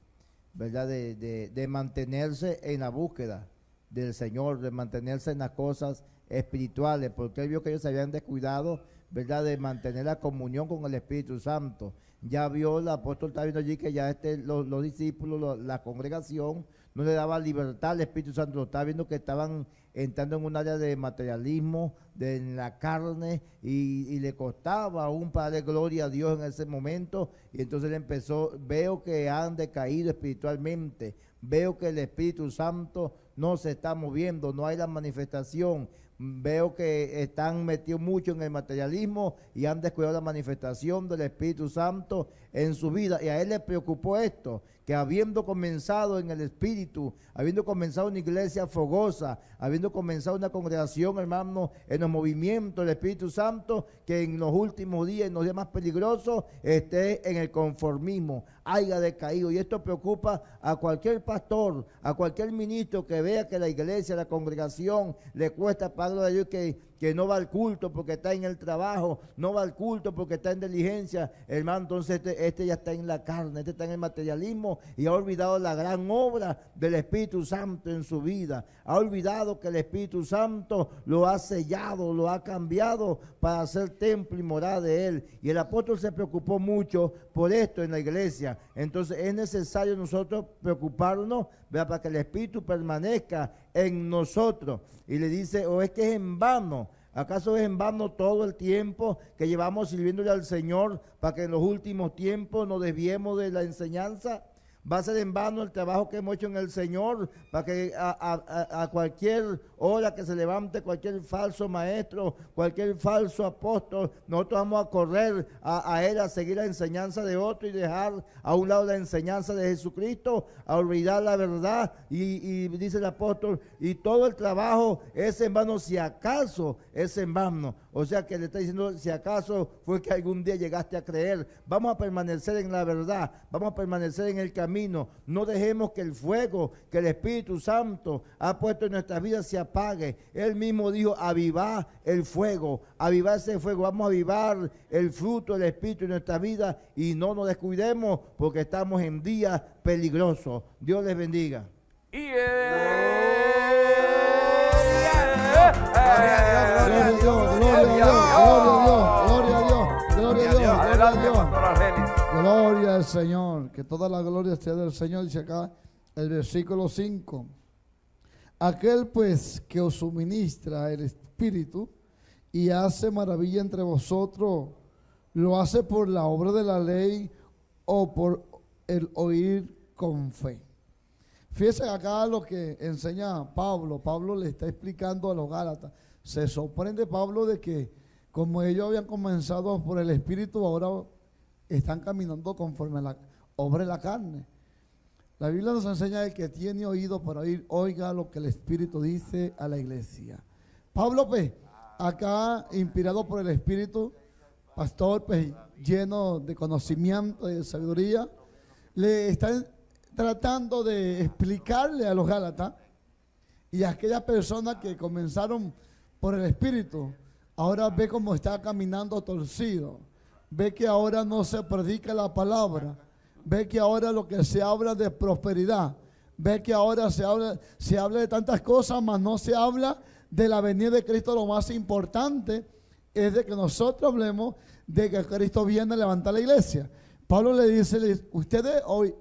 ¿verdad? De, mantenerse en la búsqueda del Señor, de mantenerse en las cosas espirituales, porque él vio que ellos se habían descuidado, ¿verdad? De mantener la comunión con el Espíritu Santo. Ya vio el apóstol, está viendo allí que ya este, los, discípulos, la congregación, no le daba libertad al Espíritu Santo, está viendo que estaban entrando en un área de materialismo, de la carne, y, le costaba un padre de gloria a Dios en ese momento, y entonces él empezó, veo que han decaído espiritualmente, veo que el Espíritu Santo no se está moviendo, no hay la manifestación, veo que están metidos mucho en el materialismo y han descuidado la manifestación del Espíritu Santo en su vida, y a él le preocupó esto, que habiendo comenzado en el Espíritu, habiendo comenzado una iglesia fogosa, habiendo comenzado una congregación, hermanos, en los movimientos del Espíritu Santo, que en los últimos días, en los días más peligrosos, esté en el conformismo haya decaído. Y esto preocupa a cualquier pastor, a cualquier ministro que vea que la iglesia, la congregación le cuesta pagar de Dios que, que no va al culto porque está en el trabajo, no va al culto porque está en diligencia. Hermano, entonces este, este ya está en la carne, este está en el materialismo y ha olvidado la gran obra del Espíritu Santo en su vida. Ha olvidado que el Espíritu Santo lo ha sellado, lo ha cambiado para ser templo y morada de él. Y el apóstol se preocupó mucho por esto en la iglesia. Entonces es necesario nosotros preocuparnos para que el Espíritu permanezca en nosotros. Y le dice, o oh, es que es en vano. ¿Acaso es en vano todo el tiempo que llevamos sirviéndole al Señor para que en los últimos tiempos nos desviemos de la enseñanza? va a ser en vano el trabajo que hemos hecho en el Señor, para que a, cualquier hora que se levante cualquier falso maestro, cualquier falso apóstol, nosotros vamos a correr a, él a seguir la enseñanza de otro y dejar a un lado la enseñanza de Jesucristo, a olvidar la verdad. y dice el apóstol, y todo el trabajo es en vano, si acaso es en vano. O sea que le está diciendo, si acaso fue que algún día llegaste a creer, vamos a permanecer en la verdad, vamos a permanecer en el camino, no dejemos que el fuego que el Espíritu Santo ha puesto en nuestras vidas se apague. Él mismo dijo, avivá el fuego, Avivá ese fuego, vamos a avivar el fruto del Espíritu en nuestra vida y no nos descuidemos porque estamos en días peligrosos. Dios les bendiga. Gloria a Dios, gloria a Dios, gloria a Dios, gloria a Dios. Gloria al Señor, que toda la gloria sea del Señor, dice acá el versículo 5. Aquel pues que os suministra el Espíritu y hace maravilla entre vosotros, lo hace por la obra de la ley o por el oír con fe. Fíjense acá lo que enseña Pablo. Pablo le está explicando a los Gálatas se sorprende Pablo de que como ellos habían comenzado por el Espíritu, ahora están caminando conforme a la obra de la carne. La Biblia nos enseña el que tiene oído para oír, oiga lo que el Espíritu dice a la iglesia. Pablo, pues, acá inspirado por el Espíritu, pastor, pues, lleno de conocimiento y de sabiduría, le está tratando de explicarle a los Gálatas y a aquellas personas que comenzaron por el Espíritu, ahora ve cómo está caminando torcido. Ve que ahora no se predica la palabra. Ve que ahora lo que se habla de prosperidad. Ve que ahora se habla, se habla de tantas cosas, mas no se habla de la venida de Cristo. Lo más importante es de que nosotros hablemos de que Cristo viene a levantar la iglesia. Pablo le dice, ustedes hoy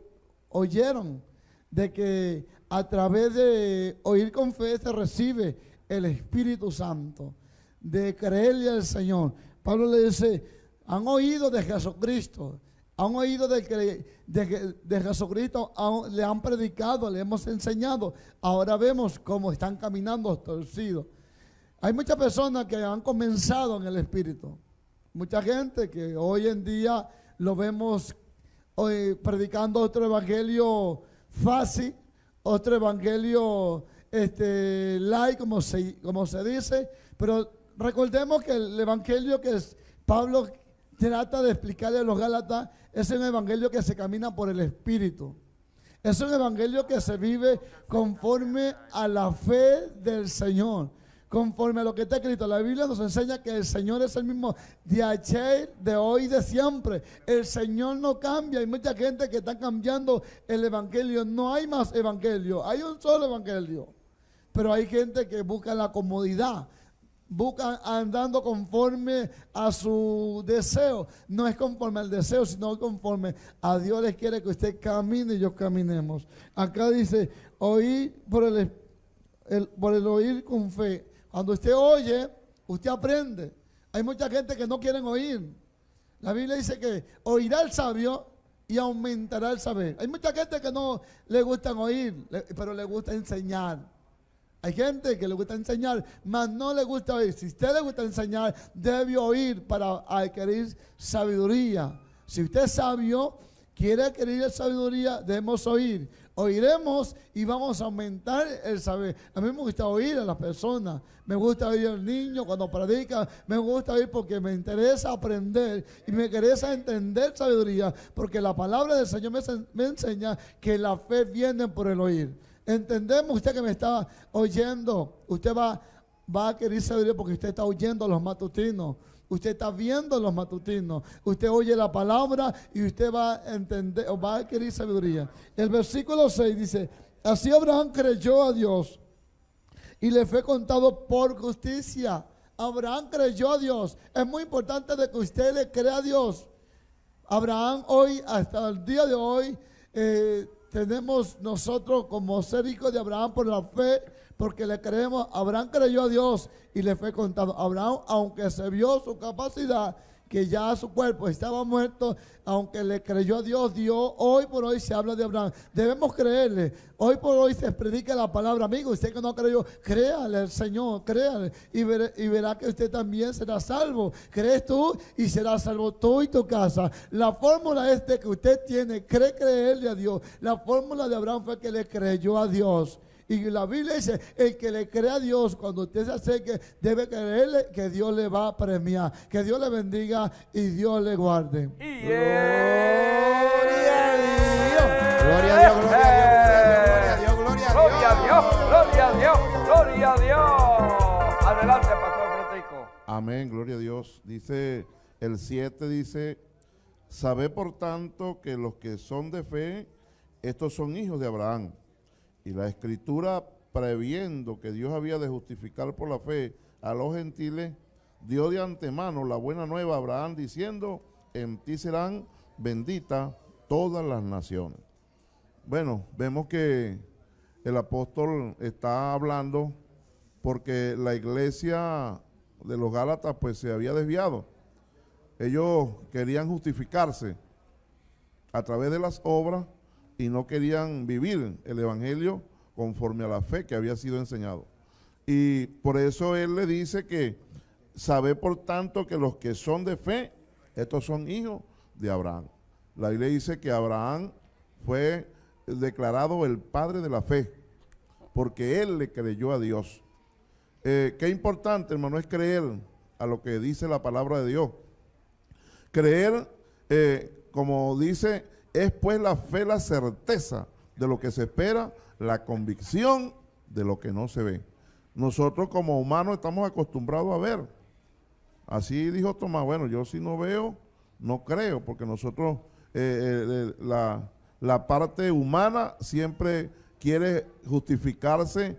oyeron de que a través de oír con fe se recibe el Espíritu Santo, de creerle al Señor. Pablo le dice, han oído de Jesucristo, han oído de que de, Jesucristo, le han predicado, le hemos enseñado. Ahora vemos cómo están caminando torcidos. Hay muchas personas que han comenzado en el Espíritu. Mucha gente que hoy en día lo vemos eh, predicando otro evangelio fácil, otro evangelio este, like, como se, como se dice, pero recordemos que el evangelio que Pablo trata de explicarle a los Gálatas es un evangelio que se camina por el Espíritu. Es un evangelio que se vive conforme a la fe del Señor, conforme a lo que está escrito. La Biblia nos enseña que el Señor es el mismo de ayer, de hoy, de siempre. El Señor no cambia. Hay mucha gente que está cambiando el evangelio. No hay más evangelio, hay un solo evangelio pero hay gente que busca la comodidad busca andando conforme a su deseo. No es conforme al deseo, sino conforme a Dios les quiere que usted camine y yo caminemos. Acá dice, oír por el, por el oír con fe. Cuando usted oye, usted aprende. Hay mucha gente que no quieren oír. La Biblia dice que oirá el sabio y aumentará el saber. Hay mucha gente que no le gustan oír, pero le gusta enseñar. Hay gente que le gusta enseñar, mas no le gusta oír. Si usted le gusta enseñar, debe oír para adquirir sabiduría. Si usted es sabio, quiere adquirir sabiduría, debemos oír. Oiremos y vamos a aumentar el saber. A mí me gusta oír a las personas, me gusta oír al niño cuando predica, me gusta oír porque me interesa aprender y me interesa entender sabiduría, porque la palabra del Señor me, me enseña que la fe viene por el oír. Entendemos usted que me está oyendo. Usted va, va a querer sabiduría porque usted está oyendo a los matutinos. Usted está viendo los matutinos. Usted oye la palabra y usted va a entender va a adquirir sabiduría. El versículo 6 dice, así Abraham creyó a Dios y le fue contado por justicia. Abraham creyó a Dios. Es muy importante de que usted le crea a Dios. Abraham hoy, hasta el día de hoy, eh, tenemos nosotros como ser hijos de Abraham por la fe, porque le creemos, Abraham creyó a Dios y le fue contado. Abraham, aunque se vio su capacidad, que ya su cuerpo estaba muerto, aunque le creyó a Dios, Dios hoy por hoy se habla de Abraham. Debemos creerle. Hoy por hoy se predica la palabra, amigo. Usted que no creyó, créale al Señor, créale. Y, ver, y verá que usted también será salvo. Crees tú y será salvo tú y tu casa. La fórmula es que usted tiene, cree creerle a Dios. La fórmula de Abraham fue que le creyó a Dios. Y la Biblia dice, el que le crea a Dios, cuando usted se acerque, debe creerle que Dios le va a premiar. Que Dios le bendiga y Dios le guarde. gloria a Dios. Gloria a Dios, gloria a Dios, gloria a Dios, gloria a Dios, gloria a Dios, Adelante, Pastor Francisco. Amén, gloria a Dios. Dice el 7, dice, sabe por tanto que los que son de fe, estos son hijos de Abraham. Y la escritura, previendo que Dios había de justificar por la fe a los gentiles, dio de antemano la buena nueva a Abraham diciendo, en ti serán benditas todas las naciones. Bueno, vemos que el apóstol está hablando porque la iglesia de los Gálatas pues se había desviado. Ellos querían justificarse a través de las obras y no querían vivir el Evangelio conforme a la fe que había sido enseñado. Y por eso él le dice que sabe por tanto que los que son de fe, estos son hijos de Abraham. La iglesia dice que Abraham fue declarado el padre de la fe, porque él le creyó a Dios. Eh, qué importante, hermano, es creer a lo que dice la palabra de Dios. Creer, eh, como dice es pues la fe la certeza de lo que se espera, la convicción de lo que no se ve. Nosotros como humanos estamos acostumbrados a ver. Así dijo Tomás, bueno, yo si no veo, no creo, porque nosotros, eh, eh, eh, la, parte humana siempre quiere justificarse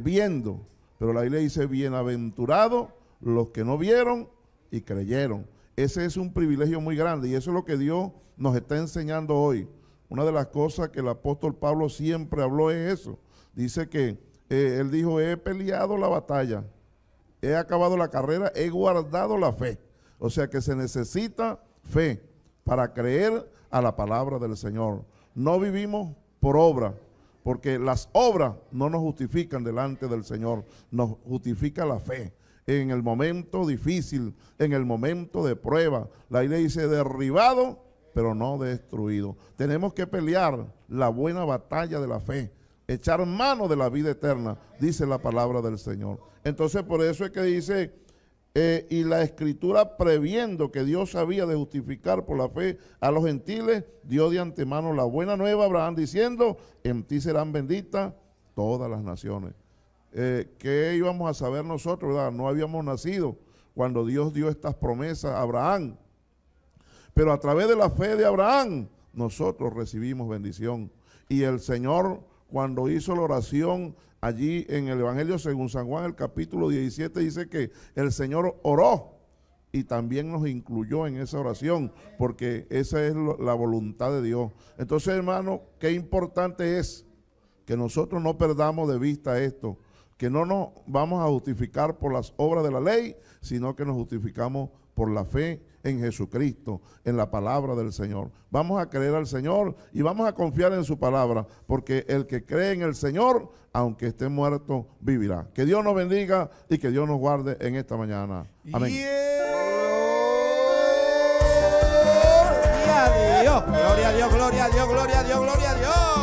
viendo, pero la Biblia dice, bienaventurados los que no vieron y creyeron. Ese es un privilegio muy grande y eso es lo que Dios nos está enseñando hoy. Una de las cosas que el apóstol Pablo siempre habló es eso. Dice que eh, él dijo, he peleado la batalla, he acabado la carrera, he guardado la fe. O sea que se necesita fe para creer a la palabra del Señor. No vivimos por obra, porque las obras no nos justifican delante del Señor, nos justifica la fe en el momento difícil, en el momento de prueba. La ley dice derribado, pero no destruido. Tenemos que pelear la buena batalla de la fe, echar mano de la vida eterna, dice la palabra del Señor. Entonces por eso es que dice, eh, y la escritura previendo que Dios había de justificar por la fe a los gentiles, dio de antemano la buena nueva a Abraham diciendo, en ti serán benditas todas las naciones. Eh, ¿qué íbamos a saber nosotros? ¿verdad? No habíamos nacido cuando Dios dio estas promesas a Abraham. Pero a través de la fe de Abraham, nosotros recibimos bendición. Y el Señor, cuando hizo la oración allí en el Evangelio según San Juan, el capítulo 17, dice que el Señor oró y también nos incluyó en esa oración, porque esa es la voluntad de Dios. Entonces, hermano, qué importante es que nosotros no perdamos de vista esto que no nos vamos a justificar por las obras de la ley, sino que nos justificamos por la fe en Jesucristo, en la palabra del Señor. Vamos a creer al Señor y vamos a confiar en su palabra, porque el que cree en el Señor, aunque esté muerto, vivirá. Que Dios nos bendiga y que Dios nos guarde en esta mañana. Amén. Gloria a Dios, gloria a Dios, gloria a Dios, gloria a Dios, gloria a Dios.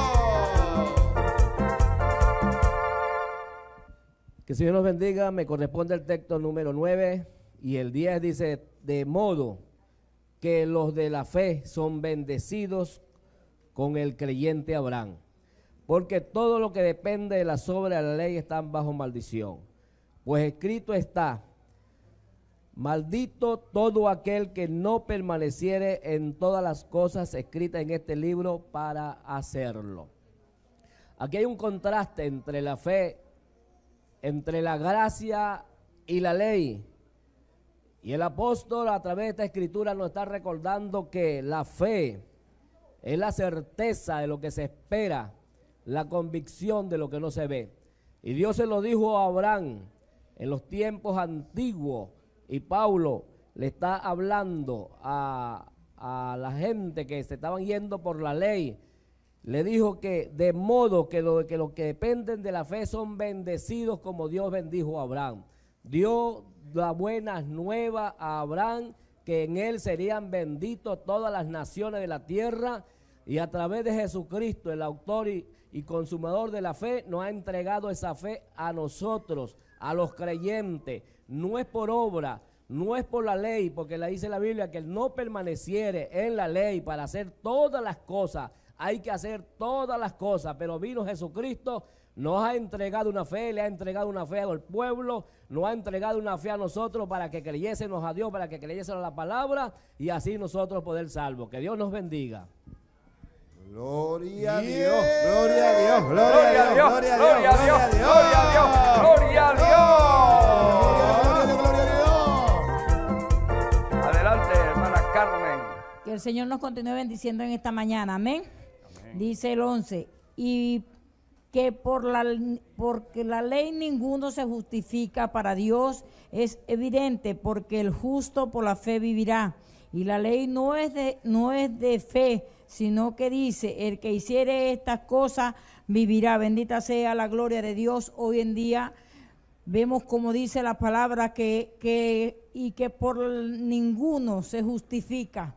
Que el Señor nos bendiga. Me corresponde el texto número 9 y el 10 dice, de modo que los de la fe son bendecidos con el creyente Abraham. Porque todo lo que depende de la sobra de la ley está bajo maldición. Pues escrito está, maldito todo aquel que no permaneciere en todas las cosas escritas en este libro para hacerlo. Aquí hay un contraste entre la fe entre la gracia y la ley. Y el apóstol a través de esta escritura nos está recordando que la fe es la certeza de lo que se espera, la convicción de lo que no se ve. Y Dios se lo dijo a Abraham en los tiempos antiguos. Y Pablo le está hablando a, la gente que se estaban yendo por la ley, le dijo que de modo que, que los que dependen de la fe son bendecidos como Dios bendijo a Abraham. Dio la buenas nuevas a Abraham, que en él serían benditos todas las naciones de la tierra. Y a través de Jesucristo, el autor y, consumador de la fe, nos ha entregado esa fe a nosotros, a los creyentes. No es por obra, no es por la ley, porque le dice la Biblia que no permaneciere en la ley para hacer todas las cosas hay que hacer todas las cosas, pero vino Jesucristo, nos ha entregado una fe, le ha entregado una fe al pueblo, nos ha entregado una fe a nosotros para que creyésemos a Dios, para que creyésemos a la palabra y así nosotros poder salvo. Que Dios nos bendiga. Gloria a Dios, gloria a Dios, gloria a Dios, gloria a Dios, gloria a Dios, gloria a Dios, gloria a Dios. Adelante, hermana Carmen. Que el Señor nos continúe bendiciendo en esta mañana. Amén. Dice el 11, y que por la, porque la ley ninguno se justifica para Dios es evidente, porque el justo por la fe vivirá. Y la ley no es de, no es de fe, sino que dice, el que hiciere estas cosas vivirá. Bendita sea la gloria de Dios. Hoy en día vemos como dice la palabra que, que y que por ninguno se justifica.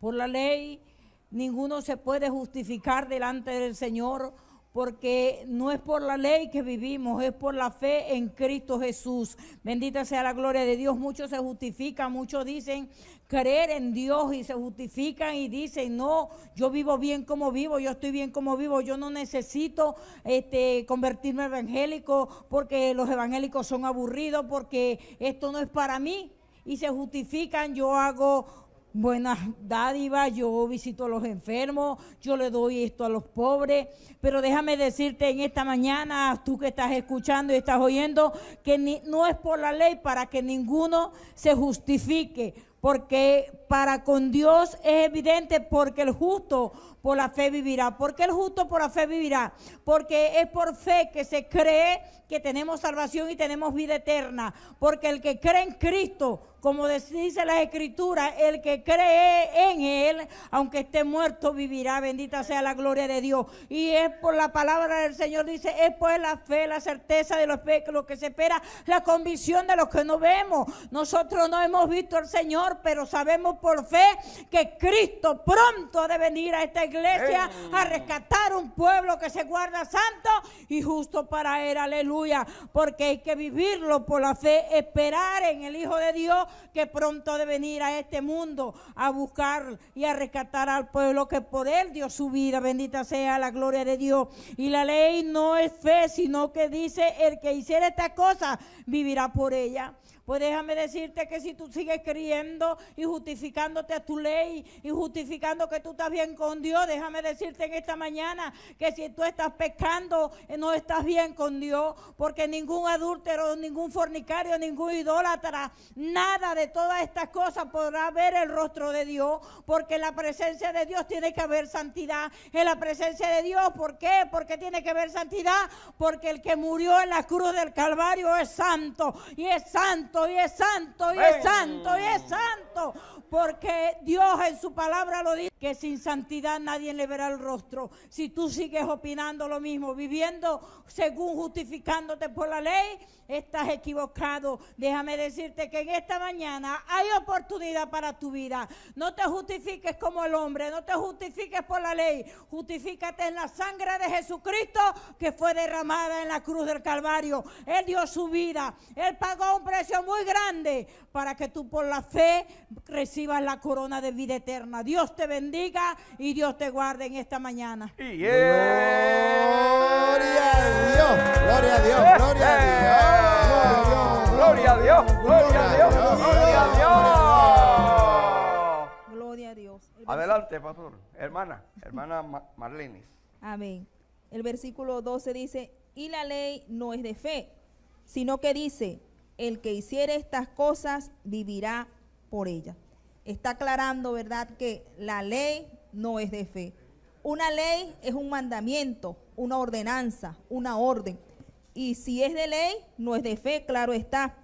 Por la ley ninguno se puede justificar delante del Señor porque no es por la ley que vivimos, es por la fe en Cristo Jesús. Bendita sea la gloria de Dios. Muchos se justifican, muchos dicen creer en Dios y se justifican y dicen, no, yo vivo bien como vivo, yo estoy bien como vivo, yo no necesito este, convertirme evangélico porque los evangélicos son aburridos, porque esto no es para mí. Y se justifican, yo hago buenas dádivas, yo visito a los enfermos, yo le doy esto a los pobres, pero déjame decirte en esta mañana, tú que estás escuchando y estás oyendo, que no es por la ley para que ninguno se justifique, porque para con Dios es evidente porque el justo por la fe vivirá. porque el justo por la fe vivirá? Porque es por fe que se cree que tenemos salvación y tenemos vida eterna, porque el que cree en Cristo como dice la escritura, el que cree en él, aunque esté muerto, vivirá. Bendita sea la gloria de Dios. Y es por la palabra del Señor, dice, es por la fe, la certeza de lo que se espera, la convicción de los que no vemos. Nosotros no hemos visto al Señor, pero sabemos por fe que Cristo pronto ha de venir a esta iglesia a rescatar un pueblo que se guarda santo y justo para él. Aleluya. Porque hay que vivirlo por la fe, esperar en el Hijo de Dios que pronto de venir a este mundo a buscar y a rescatar al pueblo que por él dio su vida. Bendita sea la gloria de Dios. Y la ley no es fe, sino que dice, el que hiciera esta cosa vivirá por ella. Pues déjame decirte que si tú sigues creyendo y justificándote a tu ley y justificando que tú estás bien con Dios, déjame decirte en esta mañana que si tú estás pecando, eh, no estás bien con Dios, porque ningún adúltero, ningún fornicario, ningún idólatra, nada de todas estas cosas podrá ver el rostro de Dios, porque en la presencia de Dios tiene que haber santidad. En la presencia de Dios, ¿por qué? Porque tiene que haber santidad, porque el que murió en la cruz del Calvario es santo y es santo y es santo, y es santo, y es santo, porque Dios en su palabra lo dice que sin santidad nadie le verá el rostro. Si tú sigues opinando lo mismo, viviendo según justificándote por la ley, estás equivocado. Déjame decirte que en esta mañana hay oportunidad para tu vida. No te justifiques como el hombre, no te justifiques por la ley. Justifícate en la sangre de Jesucristo que fue derramada en la cruz del Calvario. Él dio su vida, él pagó un precio muy grande para que tú por la fe recibas la corona de vida eterna. Dios te bendiga bendiga y Dios te guarde en esta mañana. Gloria a Dios, gloria a Dios, gloria a Dios. Gloria a Dios, gloria a Dios, gloria a Dios. Adelante, pastor. Hermana, hermana Marlene. Amén. El versículo 12 dice, y la ley no es de fe, sino que dice, el que hiciere estas cosas vivirá por ellas está aclarando, ¿verdad?, que la ley no es de fe. Una ley es un mandamiento, una ordenanza, una orden. Y si es de ley, no es de fe, claro está.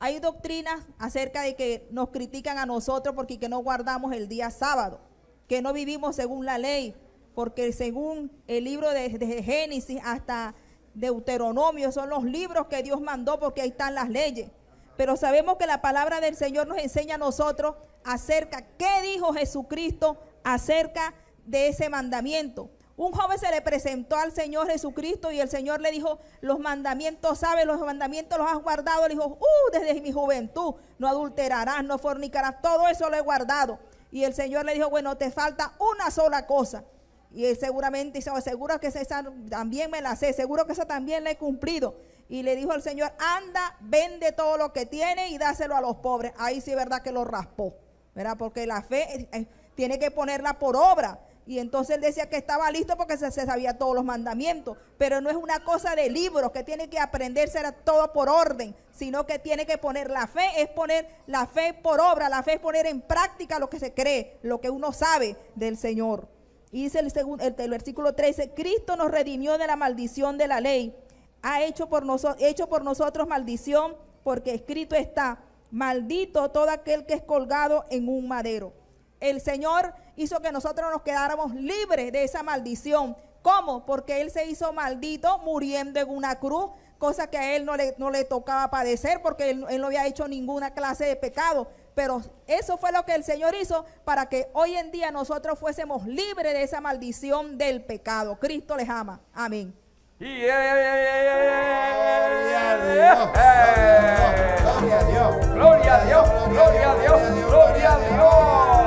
Hay doctrinas acerca de que nos critican a nosotros porque que no guardamos el día sábado, que no vivimos según la ley, porque según el libro de, de Génesis hasta Deuteronomio son los libros que Dios mandó porque ahí están las leyes. Pero sabemos que la palabra del Señor nos enseña a nosotros acerca, ¿qué dijo Jesucristo acerca de ese mandamiento? Un joven se le presentó al Señor Jesucristo y el Señor le dijo, los mandamientos sabes, los mandamientos los has guardado. Le dijo, uh, desde mi juventud no adulterarás, no fornicarás, todo eso lo he guardado. Y el Señor le dijo, bueno, te falta una sola cosa. Y él seguramente oh, seguro que esa también me la sé, seguro que esa también la he cumplido y le dijo al Señor, anda, vende todo lo que tiene y dáselo a los pobres. Ahí sí, es verdad que lo raspó, Porque la fe eh, eh, tiene que ponerla por obra. Y entonces él decía que estaba listo porque se, sabía todos los mandamientos. Pero no es una cosa de libros que tiene que aprenderse todo por orden, sino que tiene que poner la fe, es poner la fe por obra, la fe es poner en práctica lo que se cree, lo que uno sabe del Señor. Y dice el, el versículo 13, Cristo nos redimió de la maldición de la ley ha hecho por, nosotros, maldición, porque escrito está, maldito todo aquel que es colgado en un madero. El Señor hizo que nosotros nos quedáramos libres de esa maldición. ¿Cómo? Porque Él se hizo maldito muriendo en una cruz, cosa que a Él no le, tocaba padecer porque él, él no había hecho ninguna clase de pecado. Pero eso fue lo que el Señor hizo para que hoy en día nosotros fuésemos libres de esa maldición del pecado. Cristo les ama. Amén. Gloria a Dios, gloria a Dios, gloria a Dios, gloria a Dios.